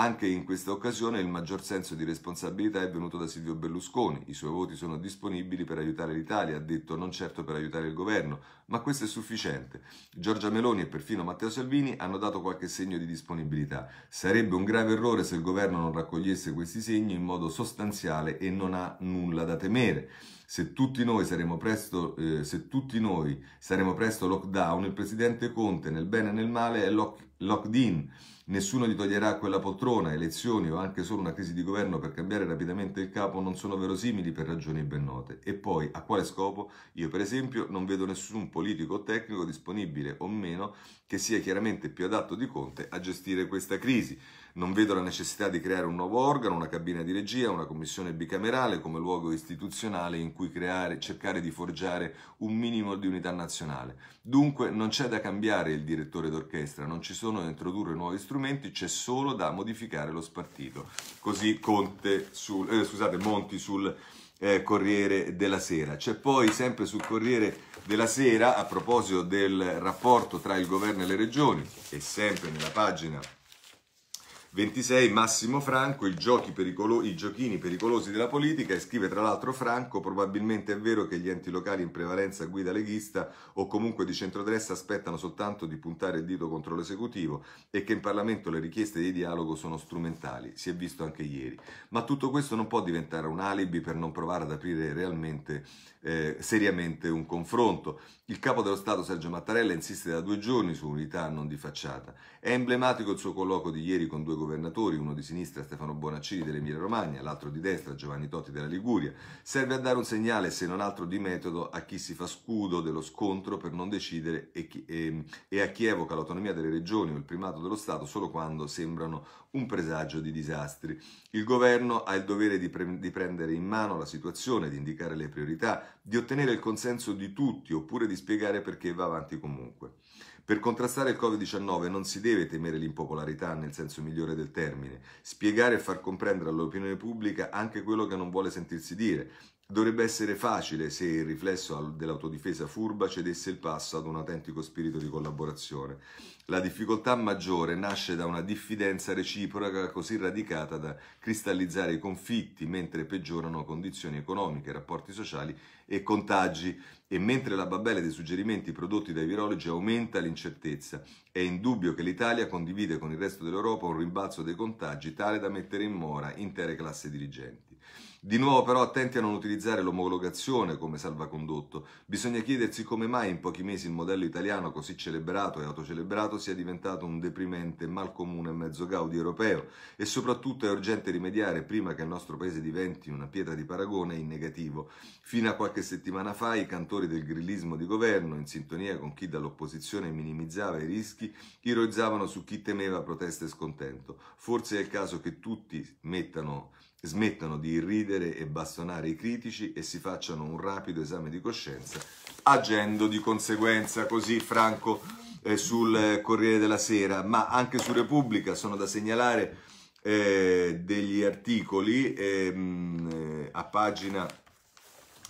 Anche in questa occasione il maggior senso di responsabilità è venuto da Silvio Berlusconi. I suoi voti sono disponibili per aiutare l'Italia, ha detto, non certo per aiutare il governo, ma questo è sufficiente. Giorgia Meloni e perfino Matteo Salvini hanno dato qualche segno di disponibilità. Sarebbe un grave errore se il governo non raccogliesse questi segni in modo sostanziale e non ha nulla da temere. Se tutti noi saremo presto, eh, se tutti noi saremo presto lockdown, il presidente Conte nel bene e nel male è lock, locked in Nessuno gli toglierà quella poltrona, elezioni o anche solo una crisi di governo per cambiare rapidamente il capo non sono verosimili per ragioni ben note. E poi, a quale scopo? Io per esempio non vedo nessun politico o tecnico disponibile o meno che sia chiaramente più adatto di Conte a gestire questa crisi. Non vedo la necessità di creare un nuovo organo, una cabina di regia, una commissione bicamerale come luogo istituzionale in cui creare, cercare di forgiare un minimo di unità nazionale. Dunque non c'è da cambiare il direttore d'orchestra, non ci sono da introdurre nuovi strumenti, c'è solo da modificare lo spartito. Così sul, eh, scusate, Monti sul eh, Corriere della Sera. C'è poi sempre sul Corriere della Sera, a proposito del rapporto tra il governo e le regioni, e sempre nella pagina 26 Massimo Franco, i, pericolo- i, giochini pericolosi della politica, e scrive tra l'altro Franco, probabilmente è vero che gli enti locali in prevalenza guida leghista o comunque di centrodestra aspettano soltanto di puntare il dito contro l'esecutivo e che in Parlamento le richieste di dialogo sono strumentali, si è visto anche ieri. Ma tutto questo non può diventare un alibi per non provare ad aprire realmente, eh, seriamente un confronto. Il capo dello Stato Sergio Mattarella insiste da due giorni su unità non di facciata. È emblematico il suo colloquio di ieri con due governi governatori, uno di sinistra Stefano Bonaccini dell'Emilia Romagna, l'altro di destra Giovanni Totti della Liguria, serve a dare un segnale, se non altro di metodo, a chi si fa scudo dello scontro per non decidere e, chi, e, ehm, e a chi evoca l'autonomia delle regioni o il primato dello Stato solo quando sembrano un presagio di disastri. Il governo ha il dovere di, pre- di prendere in mano la situazione, di indicare le priorità, di ottenere il consenso di tutti oppure di spiegare perché va avanti comunque. Per contrastare il Covid-19 non si deve temere l'impopolarità nel senso migliore del termine, spiegare e far comprendere all'opinione pubblica anche quello che non vuole sentirsi dire. Dovrebbe essere facile se il riflesso dell'autodifesa furba cedesse il passo ad un autentico spirito di collaborazione. La difficoltà maggiore nasce da una diffidenza reciproca così radicata da cristallizzare i conflitti mentre peggiorano condizioni economiche, rapporti sociali e contagi. E mentre la babele dei suggerimenti prodotti dai virologi aumenta l'incertezza, è indubbio che l'Italia condivide con il resto dell'Europa un rimbalzo dei contagi tale da mettere in mora intere classi dirigenti. Di nuovo però attenti a non utilizzare l'omologazione come salvacondotto. Bisogna chiedersi come mai in pochi mesi il modello italiano così celebrato e autocelebrato sia diventato un deprimente malcomune e mezzo gaudi europeo e soprattutto è urgente rimediare prima che il nostro paese diventi una pietra di paragone in negativo. Fino a qualche settimana fa i cantori del grillismo di governo, in sintonia con chi dall'opposizione minimizzava i rischi, ironizzavano su chi temeva proteste e scontento. Forse è il caso che tutti mettano smettano di ridere e bastonare i critici e si facciano un rapido esame di coscienza, agendo di conseguenza, così Franco eh, sul eh, Corriere della Sera, ma anche su Repubblica sono da segnalare eh, degli articoli ehm, eh, a pagina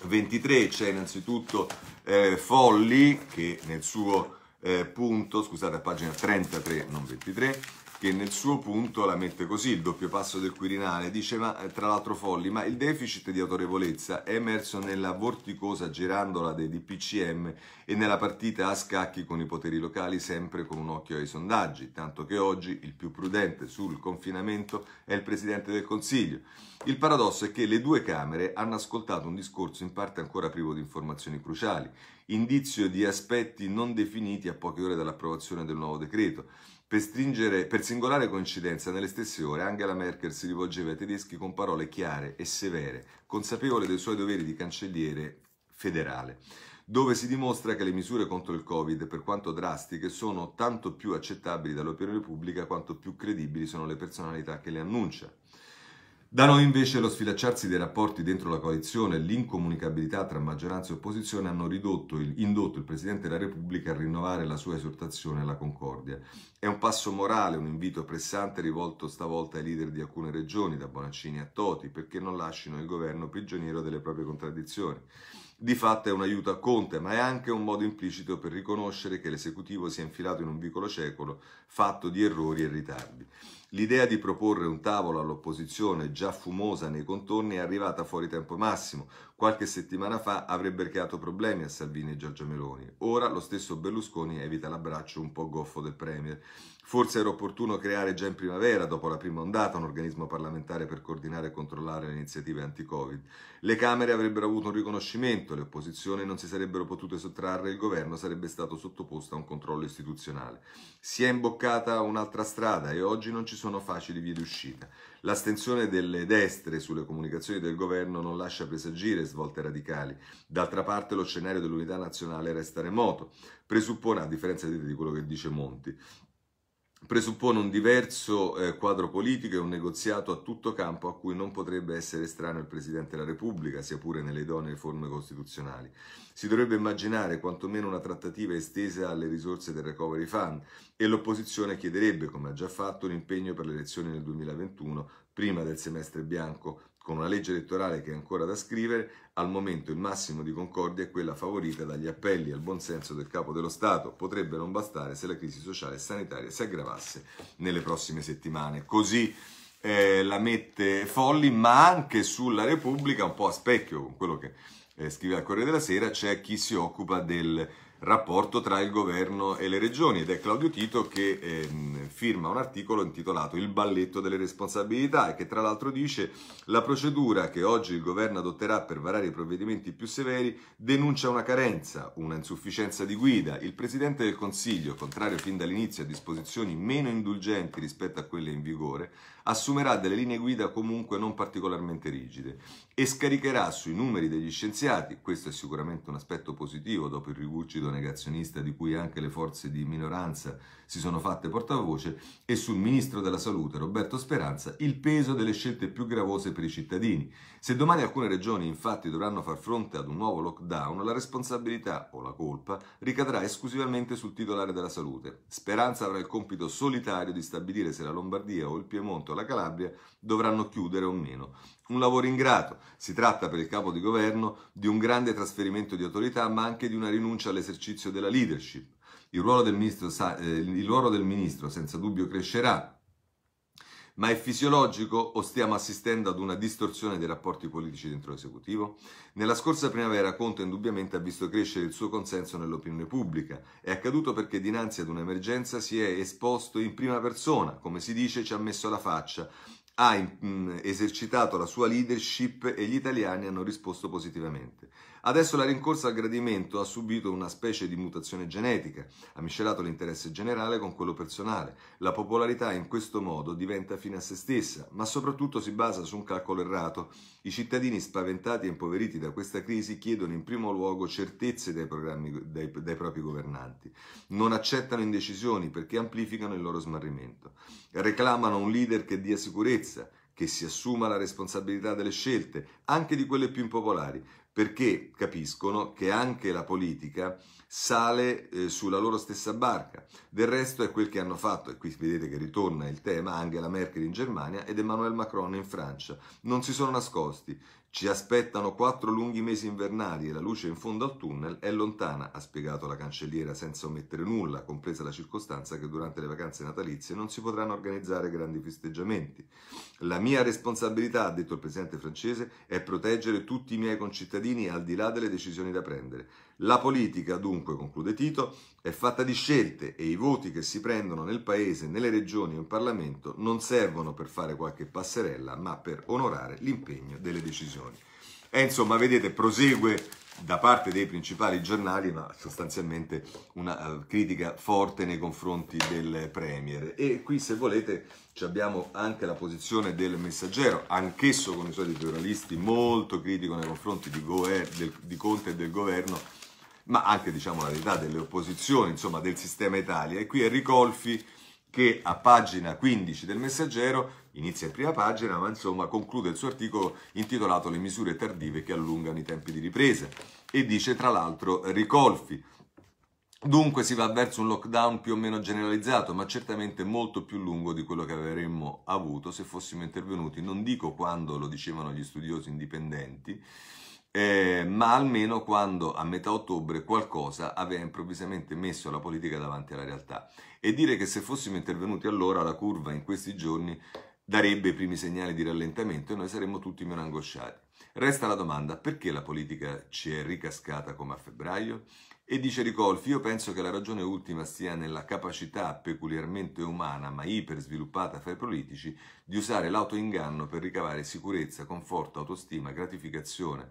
23 c'è innanzitutto eh, Folli che nel suo eh, punto, scusate, a pagina 33, non 23, che nel suo punto la mette così, il doppio passo del Quirinale, dice ma eh, tra l'altro Folli, ma il deficit di autorevolezza è emerso nella vorticosa girandola dei DPCM e nella partita a scacchi con i poteri locali sempre con un occhio ai sondaggi, tanto che oggi il più prudente sul confinamento è il Presidente del Consiglio. Il paradosso è che le due Camere hanno ascoltato un discorso in parte ancora privo di informazioni cruciali, indizio di aspetti non definiti a poche ore dall'approvazione del nuovo decreto. Per, stringere, per singolare coincidenza, nelle stesse ore Angela Merkel si rivolgeva ai tedeschi con parole chiare e severe, consapevole dei suoi doveri di cancelliere federale, dove si dimostra che le misure contro il Covid, per quanto drastiche, sono tanto più accettabili dall'opinione pubblica quanto più credibili sono le personalità che le annuncia. Da noi invece lo sfilacciarsi dei rapporti dentro la coalizione e l'incomunicabilità tra maggioranza e opposizione hanno il, indotto il Presidente della Repubblica a rinnovare la sua esortazione alla concordia. È un passo morale, un invito pressante rivolto stavolta ai leader di alcune regioni, da Bonaccini a Toti, perché non lasciano il governo prigioniero delle proprie contraddizioni. Di fatto è un aiuto a Conte, ma è anche un modo implicito per riconoscere che l'esecutivo si è infilato in un vicolo secolo fatto di errori e ritardi. L'idea di proporre un tavolo all'opposizione già fumosa nei contorni è arrivata fuori tempo massimo. Qualche settimana fa avrebbe creato problemi a Salvini e Giorgia Meloni. Ora lo stesso Berlusconi evita l'abbraccio un po' goffo del Premier. Forse era opportuno creare già in primavera, dopo la prima ondata, un organismo parlamentare per coordinare e controllare le iniziative anti-Covid. Le Camere avrebbero avuto un riconoscimento, le opposizioni non si sarebbero potute sottrarre, il governo sarebbe stato sottoposto a un controllo istituzionale. Si è imboccata un'altra strada e oggi non ci sono facili vie d'uscita. L'astensione delle destre sulle comunicazioni del governo non lascia presagire svolte radicali. D'altra parte lo scenario dell'unità nazionale resta remoto, presuppone, a differenza di quello che dice Monti, presuppone un diverso eh, quadro politico e un negoziato a tutto campo a cui non potrebbe essere strano il Presidente della Repubblica, sia pure nelle idonee forme costituzionali. Si dovrebbe immaginare quantomeno una trattativa estesa alle risorse del Recovery Fund e l'opposizione chiederebbe, come ha già fatto, un impegno per le elezioni nel 2021, prima del semestre bianco, con una legge elettorale che è ancora da scrivere, al momento il massimo di concordia è quella favorita dagli appelli al buonsenso del capo dello Stato. Potrebbe non bastare se la crisi sociale e sanitaria si aggravasse nelle prossime settimane. Così eh, la mette Folli, ma anche sulla Repubblica, un po' a specchio con quello che eh, scrive al Corriere della Sera, c'è chi si occupa del rapporto tra il governo e le regioni ed è Claudio Tito che ehm, firma un articolo intitolato Il balletto delle responsabilità e che tra l'altro dice la procedura che oggi il governo adotterà per varare i provvedimenti più severi denuncia una carenza, una insufficienza di guida. Il Presidente del Consiglio, contrario fin dall'inizio a disposizioni meno indulgenti rispetto a quelle in vigore, assumerà delle linee guida comunque non particolarmente rigide e scaricherà sui numeri degli scienziati, questo è sicuramente un aspetto positivo dopo il rigurgito negazionista di cui anche le forze di minoranza si sono fatte portavoce, e sul Ministro della Salute Roberto Speranza il peso delle scelte più gravose per i cittadini, se domani alcune regioni infatti dovranno far fronte ad un nuovo lockdown, la responsabilità o la colpa ricadrà esclusivamente sul titolare della salute. Speranza avrà il compito solitario di stabilire se la Lombardia o il Piemonte o la Calabria dovranno chiudere o meno. Un lavoro ingrato. Si tratta per il capo di governo di un grande trasferimento di autorità, ma anche di una rinuncia all'esercizio della leadership. il ruolo del ministro, eh, il ruolo del ministro senza dubbio crescerà ma è fisiologico o stiamo assistendo ad una distorsione dei rapporti politici dentro l'esecutivo? Nella scorsa primavera Conte indubbiamente ha visto crescere il suo consenso nell'opinione pubblica. È accaduto perché dinanzi ad un'emergenza si è esposto in prima persona, come si dice, ci ha messo la faccia ha mm, esercitato la sua leadership e gli italiani hanno risposto positivamente. Adesso la rincorsa al gradimento ha subito una specie di mutazione genetica, ha miscelato l'interesse generale con quello personale. La popolarità in questo modo diventa fine a se stessa, ma soprattutto si basa su un calcolo errato. I cittadini spaventati e impoveriti da questa crisi chiedono in primo luogo certezze dai, dai, dai propri governanti. Non accettano indecisioni perché amplificano il loro smarrimento. Reclamano un leader che dia sicurezza, che si assuma la responsabilità delle scelte, anche di quelle più impopolari, perché capiscono che anche la politica sale eh, sulla loro stessa barca. Del resto è quel che hanno fatto, e qui vedete che ritorna il tema, Angela Merkel in Germania ed Emmanuel Macron in Francia. Non si sono nascosti, ci aspettano quattro lunghi mesi invernali e la luce in fondo al tunnel è lontana, ha spiegato la cancelliera, senza omettere nulla, compresa la circostanza che durante le vacanze natalizie non si potranno organizzare grandi festeggiamenti. La mia responsabilità, ha detto il presidente francese, è proteggere tutti i miei concittadini al di là delle decisioni da prendere. La politica, dunque, conclude Tito, è fatta di scelte e i voti che si prendono nel Paese, nelle regioni e in Parlamento non servono per fare qualche passerella, ma per onorare l'impegno delle decisioni. E insomma, vedete, prosegue da parte dei principali giornali, ma sostanzialmente una eh, critica forte nei confronti del Premier. E qui, se volete, abbiamo anche la posizione del messaggero, anch'esso con i suoi giornalisti molto critico nei confronti di, di Conte e del governo, ma anche diciamo la verità delle opposizioni, insomma del sistema Italia. E qui Enrico Olfi che a pagina 15 del Messaggero inizia in prima pagina, ma insomma conclude il suo articolo intitolato Le misure tardive che allungano i tempi di ripresa e dice tra l'altro Ricolfi. Dunque si va verso un lockdown più o meno generalizzato, ma certamente molto più lungo di quello che avremmo avuto se fossimo intervenuti, non dico quando lo dicevano gli studiosi indipendenti, eh, ma almeno quando a metà ottobre qualcosa aveva improvvisamente messo la politica davanti alla realtà. E dire che se fossimo intervenuti allora la curva in questi giorni darebbe i primi segnali di rallentamento e noi saremmo tutti meno angosciati. Resta la domanda perché la politica ci è ricascata come a febbraio? E dice Ricolfi, io penso che la ragione ultima stia nella capacità peculiarmente umana, ma iper sviluppata fra i politici, di usare l'autoinganno per ricavare sicurezza, conforto, autostima, gratificazione.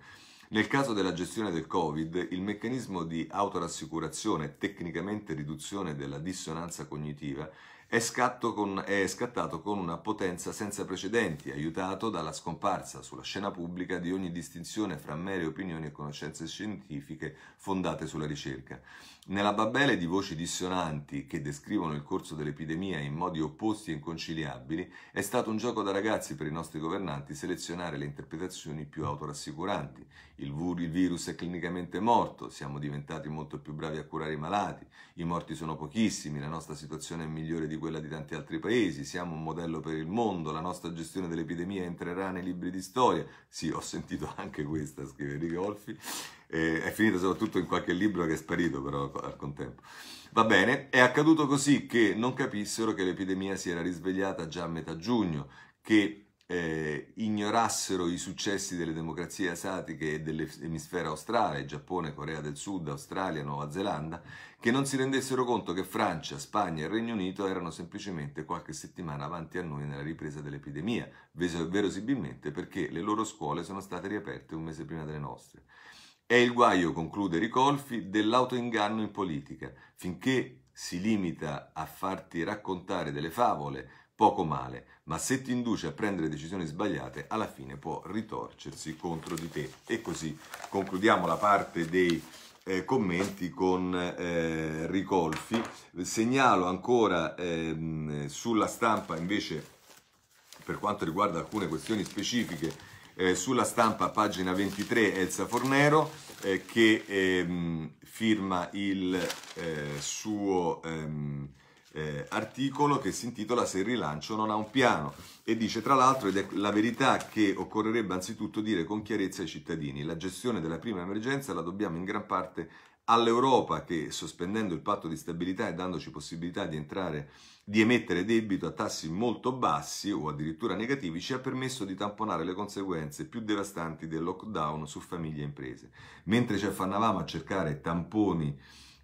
Nel caso della gestione del Covid, il meccanismo di autorassicurazione, tecnicamente riduzione della dissonanza cognitiva, è, con, è scattato con una potenza senza precedenti, aiutato dalla scomparsa sulla scena pubblica di ogni distinzione fra mere opinioni e conoscenze scientifiche fondate sulla ricerca. Nella babele di voci dissonanti che descrivono il corso dell'epidemia in modi opposti e inconciliabili, è stato un gioco da ragazzi per i nostri governanti selezionare le interpretazioni più autorassicuranti il virus è clinicamente morto, siamo diventati molto più bravi a curare i malati, i morti sono pochissimi, la nostra situazione è migliore di quella di tanti altri paesi, siamo un modello per il mondo, la nostra gestione dell'epidemia entrerà nei libri di storia. Sì, ho sentito [LAUGHS] anche questa, scrive Rigolfi. Eh, è finita soprattutto in qualche libro che è sparito però al contempo. Va bene, è accaduto così che non capissero che l'epidemia si era risvegliata già a metà giugno, che eh, ignorassero i successi delle democrazie asiatiche e dell'emisfero australe, Giappone, Corea del Sud, Australia, Nuova Zelanda, che non si rendessero conto che Francia, Spagna e Regno Unito erano semplicemente qualche settimana avanti a noi nella ripresa dell'epidemia, verosimilmente perché le loro scuole sono state riaperte un mese prima delle nostre. È il guaio, conclude Ricolfi, dell'autoinganno in politica, finché si limita a farti raccontare delle favole, poco male, ma se ti induce a prendere decisioni sbagliate, alla fine può ritorcersi contro di te. E così concludiamo la parte dei eh, commenti con eh, Ricolfi. Segnalo ancora ehm, sulla stampa invece, per quanto riguarda alcune questioni specifiche, eh, sulla stampa, pagina 23, Elsa Fornero, eh, che ehm, firma il eh, suo ehm, eh, articolo che si intitola Se il rilancio non ha un piano e dice tra l'altro, ed è la verità che occorrerebbe anzitutto dire con chiarezza ai cittadini, la gestione della prima emergenza la dobbiamo in gran parte all'Europa che sospendendo il patto di stabilità e dandoci possibilità di entrare di emettere debito a tassi molto bassi o addirittura negativi ci ha permesso di tamponare le conseguenze più devastanti del lockdown su famiglie e imprese. Mentre ci affannavamo a cercare tamponi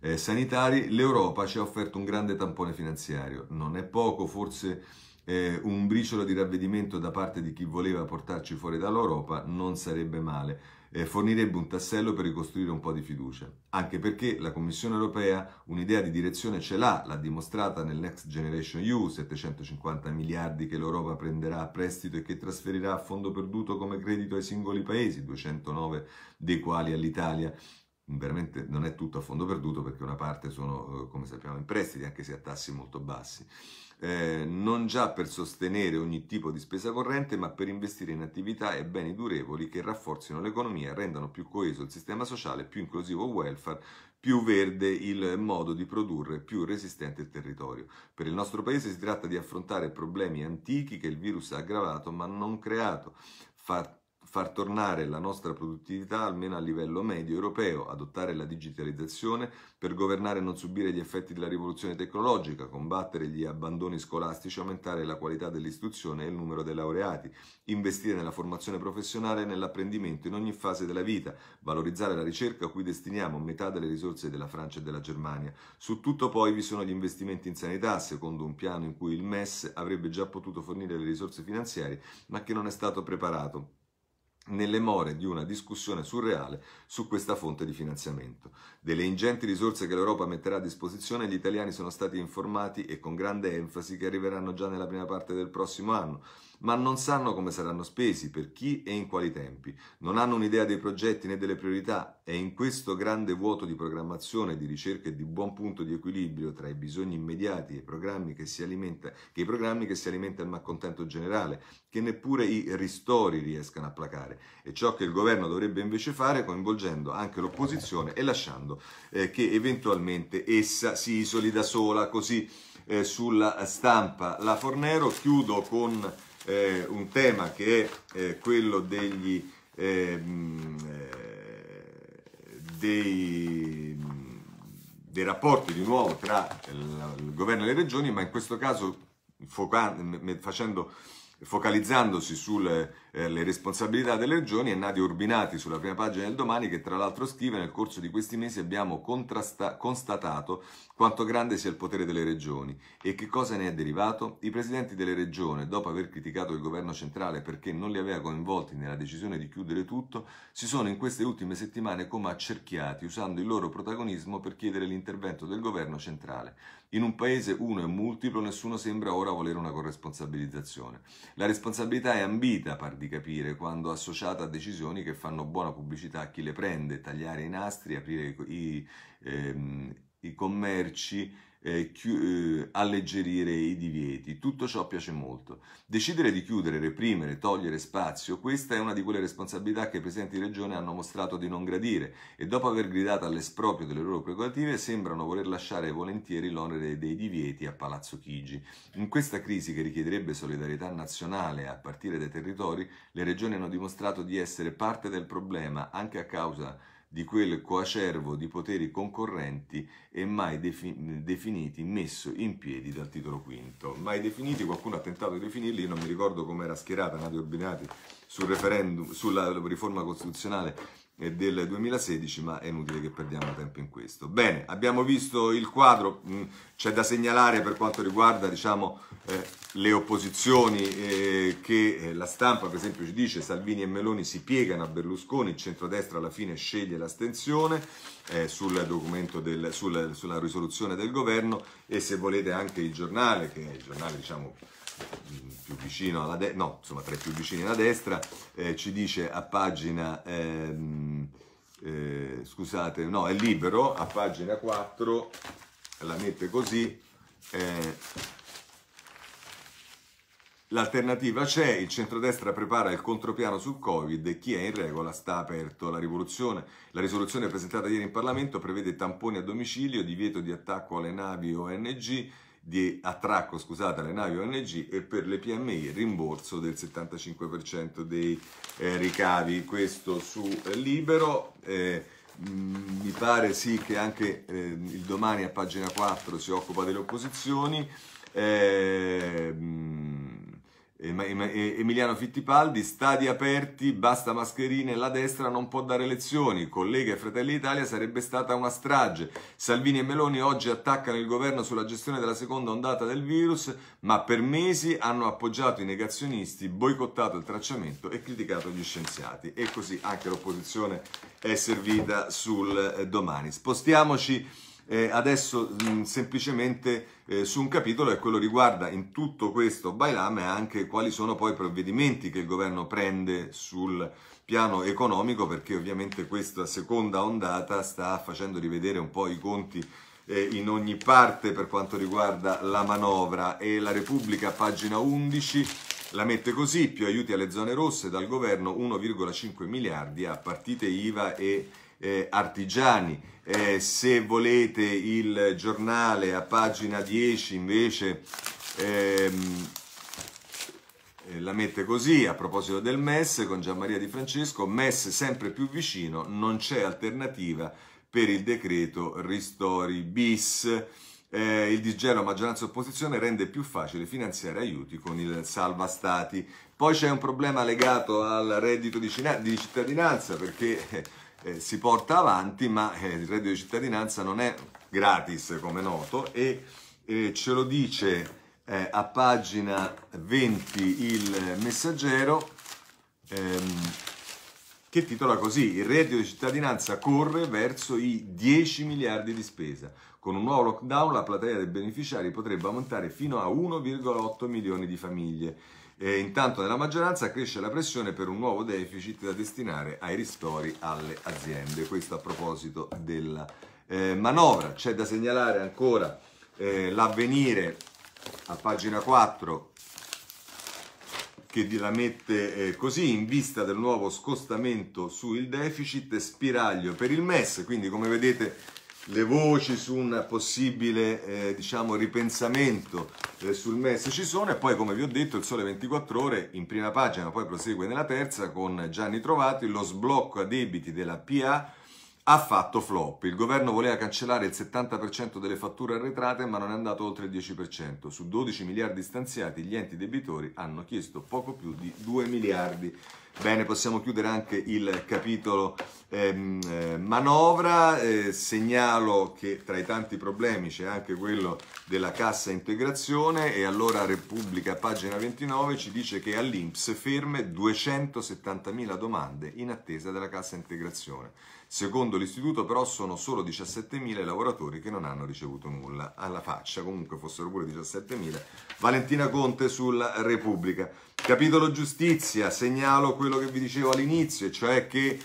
eh, sanitari, l'Europa ci ha offerto un grande tampone finanziario. Non è poco, forse eh, un briciolo di ravvedimento da parte di chi voleva portarci fuori dall'Europa non sarebbe male. Eh, fornirebbe un tassello per ricostruire un po' di fiducia. Anche perché la Commissione europea un'idea di direzione ce l'ha, l'ha dimostrata nel Next Generation EU, 750 miliardi che l'Europa prenderà a prestito e che trasferirà a fondo perduto come credito ai singoli paesi, 209 dei quali all'Italia veramente non è tutto a fondo perduto perché una parte sono, eh, come sappiamo, in prestiti, anche se a tassi molto bassi. Eh, non già per sostenere ogni tipo di spesa corrente, ma per investire in attività e beni durevoli che rafforzino l'economia, rendano più coeso il sistema sociale, più inclusivo il welfare, più verde il modo di produrre, più resistente il territorio. Per il nostro paese si tratta di affrontare problemi antichi che il virus ha aggravato ma non creato, far far tornare la nostra produttività almeno a livello medio europeo, adottare la digitalizzazione per governare e non subire gli effetti della rivoluzione tecnologica, combattere gli abbandoni scolastici, aumentare la qualità dell'istruzione e il numero dei laureati, investire nella formazione professionale e nell'apprendimento in ogni fase della vita, valorizzare la ricerca a cui destiniamo metà delle risorse della Francia e della Germania. Su tutto poi vi sono gli investimenti in sanità, secondo un piano in cui il MES avrebbe già potuto fornire le risorse finanziarie, ma che non è stato preparato nelle more di una discussione surreale su questa fonte di finanziamento. Delle ingenti risorse che l'Europa metterà a disposizione, gli italiani sono stati informati e con grande enfasi che arriveranno già nella prima parte del prossimo anno ma non sanno come saranno spesi, per chi e in quali tempi. Non hanno un'idea dei progetti né delle priorità. È in questo grande vuoto di programmazione, di ricerca e di buon punto di equilibrio tra i bisogni immediati e i programmi che si alimenta, che i programmi che si alimenta il malcontento generale, che neppure i ristori riescano a placare. E ciò che il governo dovrebbe invece fare coinvolgendo anche l'opposizione e lasciando eh, che eventualmente essa si isoli da sola, così eh, sulla stampa. La Fornero chiudo con eh, un tema che è eh, quello degli, ehm, eh, dei, dei, rapporti di nuovo tra il, il, governo e le regioni, ma in questo caso foca- facendo, focalizzandosi sul eh, le responsabilità delle regioni è Nadia Urbinati sulla prima pagina del domani che tra l'altro scrive nel corso di questi mesi abbiamo constatato quanto grande sia il potere delle regioni e che cosa ne è derivato? I presidenti delle regioni, dopo aver criticato il governo centrale perché non li aveva coinvolti nella decisione di chiudere tutto, si sono in queste ultime settimane come accerchiati usando il loro protagonismo per chiedere l'intervento del governo centrale. In un paese uno e multiplo nessuno sembra ora volere una corresponsabilizzazione. La responsabilità è ambita, par di capire quando associata a decisioni che fanno buona pubblicità a chi le prende, tagliare i nastri, aprire i, ehm, i commerci eh, chi- eh, alleggerire i divieti. Tutto ciò piace molto. Decidere di chiudere, reprimere, togliere spazio, questa è una di quelle responsabilità che i presidenti di regione hanno mostrato di non gradire e dopo aver gridato all'esproprio delle loro prerogative sembrano voler lasciare volentieri l'onere dei divieti a Palazzo Chigi. In questa crisi che richiederebbe solidarietà nazionale a partire dai territori, le regioni hanno dimostrato di essere parte del problema anche a causa di di quel coacervo di poteri concorrenti e mai defin- definiti messo in piedi dal titolo quinto. Mai definiti, qualcuno ha tentato di definirli, io non mi ricordo come era schierata Nadia Urbinati sul referendum, sulla riforma costituzionale del 2016, ma è inutile che perdiamo tempo in questo. Bene, abbiamo visto il quadro, mm, c'è da segnalare per quanto riguarda diciamo, eh, le opposizioni eh, che eh, la stampa per esempio ci dice Salvini e Meloni si piegano a Berlusconi, il centrodestra alla fine sceglie l'astensione eh, sul documento del, sul, sulla risoluzione del governo e se volete anche il giornale, che è il giornale diciamo più vicino alla destra, no, insomma tra i più vicini alla destra, eh, ci dice a pagina, ehm, eh, scusate, no, è libero, a pagina 4, la mette così, eh, l'alternativa c'è, il centrodestra prepara il contropiano sul Covid, chi è in regola sta aperto alla rivoluzione. La risoluzione presentata ieri in Parlamento prevede tamponi a domicilio, divieto di attacco alle navi ONG, di attracco scusate, alle navi ONG e per le PMI rimborso del 75% dei eh, ricavi. Questo su eh, Libero. Eh, mh, mm, mi pare sì che anche eh, il domani a pagina 4 si occupa delle opposizioni. Mh, eh, mm, Emiliano Fittipaldi, stadi aperti, basta mascherine, la destra non può dare lezioni, collega e Fratelli d'Italia sarebbe stata una strage. Salvini e Meloni oggi attaccano il governo sulla gestione della seconda ondata del virus, ma per mesi hanno appoggiato i negazionisti, boicottato il tracciamento e criticato gli scienziati. E così anche l'opposizione è servita sul eh, domani. Spostiamoci eh, adesso mh, mm, semplicemente eh, su un capitolo e quello riguarda in tutto questo bailame e anche quali sono poi i provvedimenti che il governo prende sul piano economico perché ovviamente questa seconda ondata sta facendo rivedere un po' i conti eh, in ogni parte per quanto riguarda la manovra e la Repubblica pagina 11 la mette così, più aiuti alle zone rosse dal governo 1,5 miliardi a partite IVA e eh, artigiani. Eh, se volete il giornale a pagina 10 invece ehm, eh, la mette così a proposito del MES con Gianmaria Di Francesco, MES sempre più vicino, non c'è alternativa per il decreto ristori bis. Eh, il disgelo a maggioranza opposizione rende più facile finanziare aiuti con il salva stati. Poi c'è un problema legato al reddito di, di cittadinanza perché eh, eh, si porta avanti, ma eh, il reddito di cittadinanza non è gratis, come noto, e eh, ce lo dice eh, a pagina 20 il messaggero ehm, che titola così il reddito di cittadinanza corre verso i 10 miliardi di spesa. Con un nuovo lockdown la platea dei beneficiari potrebbe ammontare fino a 1,8 milioni di famiglie. E intanto nella maggioranza cresce la pressione per un nuovo deficit da destinare ai ristori alle aziende. Questo a proposito della eh, manovra. C'è da segnalare ancora eh, l'avvenire a pagina 4 che la mette eh, così in vista del nuovo scostamento sul deficit spiraglio per il MES, quindi come vedete le voci su un possibile eh, diciamo, ripensamento eh, sul MES ci sono e poi come vi ho detto il Sole 24 ore in prima pagina poi prosegue nella terza con Gianni Trovati lo sblocco a debiti della PA ha fatto flop. Il governo voleva cancellare il 70% delle fatture arretrate, ma non è andato oltre il 10%. Su 12 miliardi stanziati, gli enti debitori hanno chiesto poco più di 2 miliardi. Bene, possiamo chiudere anche il capitolo ehm, eh, manovra. Eh, segnalo che tra i tanti problemi c'è anche quello della cassa integrazione e allora Repubblica, pagina 29, ci dice che all'Inps ferme 270.000 domande in attesa della cassa integrazione. Secondo l'istituto però sono solo 17.000 i lavoratori che non hanno ricevuto nulla. Alla faccia, comunque fossero pure 17.000. Valentina Conte sulla Repubblica. Capitolo giustizia, segnalo quello che vi dicevo all'inizio, cioè che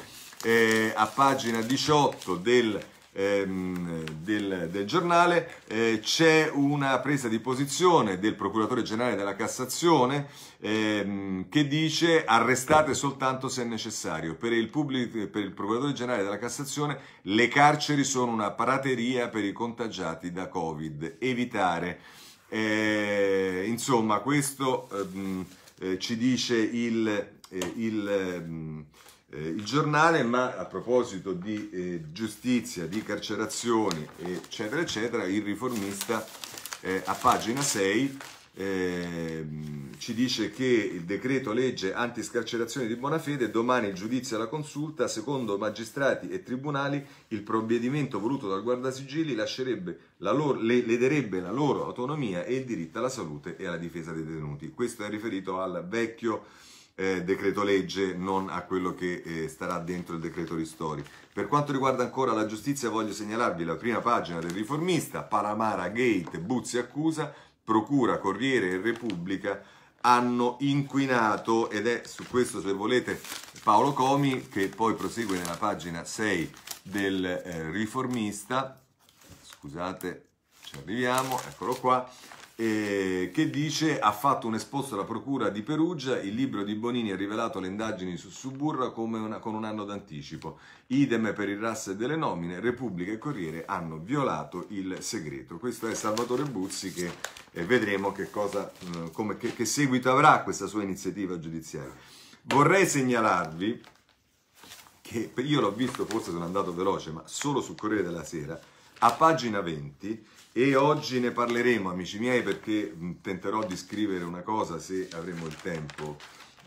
eh, a pagina 18 del Ehm, del, del, giornale, eh, c'è una presa di posizione del procuratore generale della Cassazione ehm, che dice arrestate soltanto se necessario. Per il, pubblico, per il procuratore generale della Cassazione le carceri sono una prateria per i contagiati da Covid. Evitare. Eh, insomma, questo ehm, eh, ci dice il... Eh, il ehm, eh, il giornale, ma a proposito di eh, giustizia, di carcerazioni, eccetera, eccetera, il riformista eh, a pagina 6 ehm, ci dice che il decreto legge antiscarcerazione di buona fede domani il giudizio alla consulta secondo magistrati e tribunali il provvedimento voluto dal guardasigilli la loro, le, lederebbe la loro autonomia e il diritto alla salute e alla difesa dei detenuti questo è riferito al vecchio eh, decreto legge, non a quello che eh, starà dentro il decreto ristori. Per quanto riguarda ancora la giustizia, voglio segnalarvi la prima pagina del riformista, Paramara Gate, Buzzi accusa, Procura, Corriere e Repubblica hanno inquinato ed è su questo se volete Paolo Comi che poi prosegue nella pagina 6 del eh, riformista, scusate ci arriviamo, eccolo qua, eh, che dice ha fatto un esposto alla Procura di Perugia, il libro di Bonini ha rivelato le indagini su Suburra una, con un anno d'anticipo. Idem per il RAS delle nomine, Repubblica e Corriere hanno violato il segreto. Questo è Salvatore Buzzi che eh, vedremo che, cosa, mh, eh, come, che, che seguito avrà questa sua iniziativa giudiziaria. Vorrei segnalarvi che io l'ho visto, forse sono andato veloce, ma solo sul Corriere della Sera, a pagina 20 e oggi ne parleremo, amici miei, perché tenterò di scrivere una cosa, se avremo il tempo,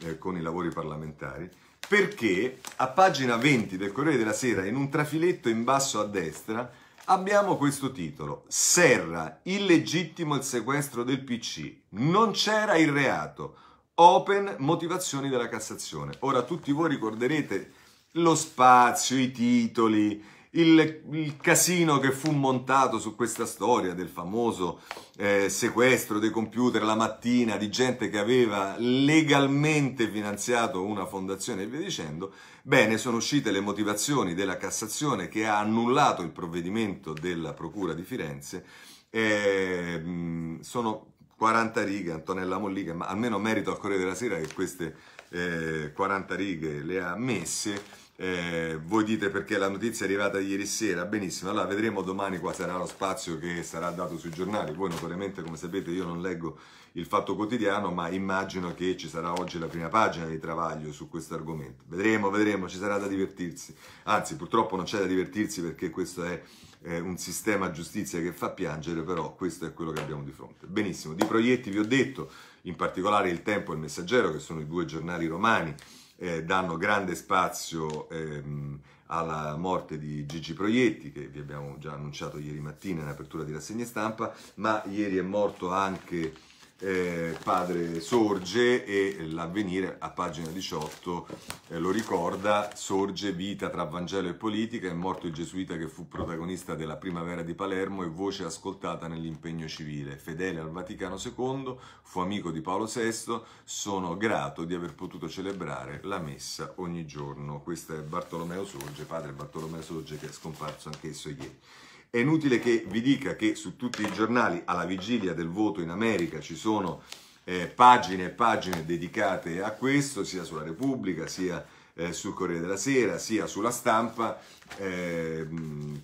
eh, con i lavori parlamentari, perché a pagina 20 del Corriere della Sera, in un trafiletto in basso a destra, abbiamo questo titolo. Serra, illegittimo il sequestro del PC. Non c'era il reato. Open, motivazioni della Cassazione. Ora tutti voi ricorderete lo spazio, i titoli, il, il, casino che fu montato su questa storia del famoso eh, sequestro dei computer la mattina di gente che aveva legalmente finanziato una fondazione e via dicendo, bene, sono uscite le motivazioni della Cassazione che ha annullato il provvedimento della Procura di Firenze. Eh, sono 40 righe, Antonella Molliga, ma almeno merito al Corriere della Sera che queste eh, 40 righe le ha messe. Eh, voi dite perché la notizia è arrivata ieri sera, benissimo, allora vedremo domani qua sarà lo spazio che sarà dato sui giornali, voi notoriamente come sapete io non leggo il Fatto Quotidiano, ma immagino che ci sarà oggi la prima pagina di Travaglio su questo argomento, vedremo, vedremo, ci sarà da divertirsi, anzi purtroppo non c'è da divertirsi perché questo è eh, un sistema giustizia che fa piangere, però questo è quello che abbiamo di fronte. Benissimo, di proietti vi ho detto, in particolare il Tempo e il Messaggero che sono i due giornali romani, eh, danno grande spazio ehm, alla morte di Gigi Proietti, che vi abbiamo già annunciato ieri mattina in apertura di rassegna stampa, ma ieri è morto anche eh, padre sorge e l'avvenire a pagina 18 eh, lo ricorda, sorge vita tra Vangelo e politica, è morto il gesuita che fu protagonista della primavera di Palermo e voce ascoltata nell'impegno civile. Fedele al Vaticano II, fu amico di Paolo VI, sono grato di aver potuto celebrare la messa ogni giorno. Questo è Bartolomeo Sorge, padre Bartolomeo Sorge che è scomparso anch'esso ieri. È inutile che vi dica che su tutti i giornali alla vigilia del voto in America ci sono eh, pagine e pagine dedicate a questo, sia sulla Repubblica, sia eh, sul Corriere della Sera, sia sulla stampa, eh,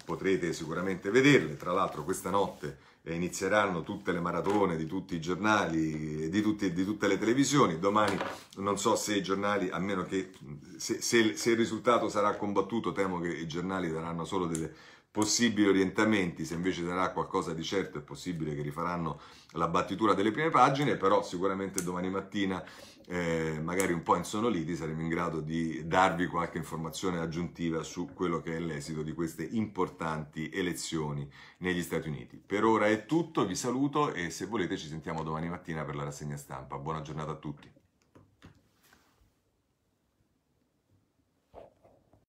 potrete sicuramente vederle. Tra l'altro questa notte eh, inizieranno tutte le maratone di tutti i giornali, eh, di, di, tutte le televisioni. Domani non so se i giornali, a meno che se, se, se il risultato sarà combattuto, temo che i giornali daranno solo delle possibili orientamenti, se invece sarà qualcosa di certo è possibile che rifaranno la battitura delle prime pagine, però sicuramente domani mattina, eh, magari un po' insonoliti, saremo in grado di darvi qualche informazione aggiuntiva su quello che è l'esito di queste importanti elezioni negli Stati Uniti. Per ora è tutto, vi saluto e se volete ci sentiamo domani mattina per la rassegna stampa. Buona giornata a tutti.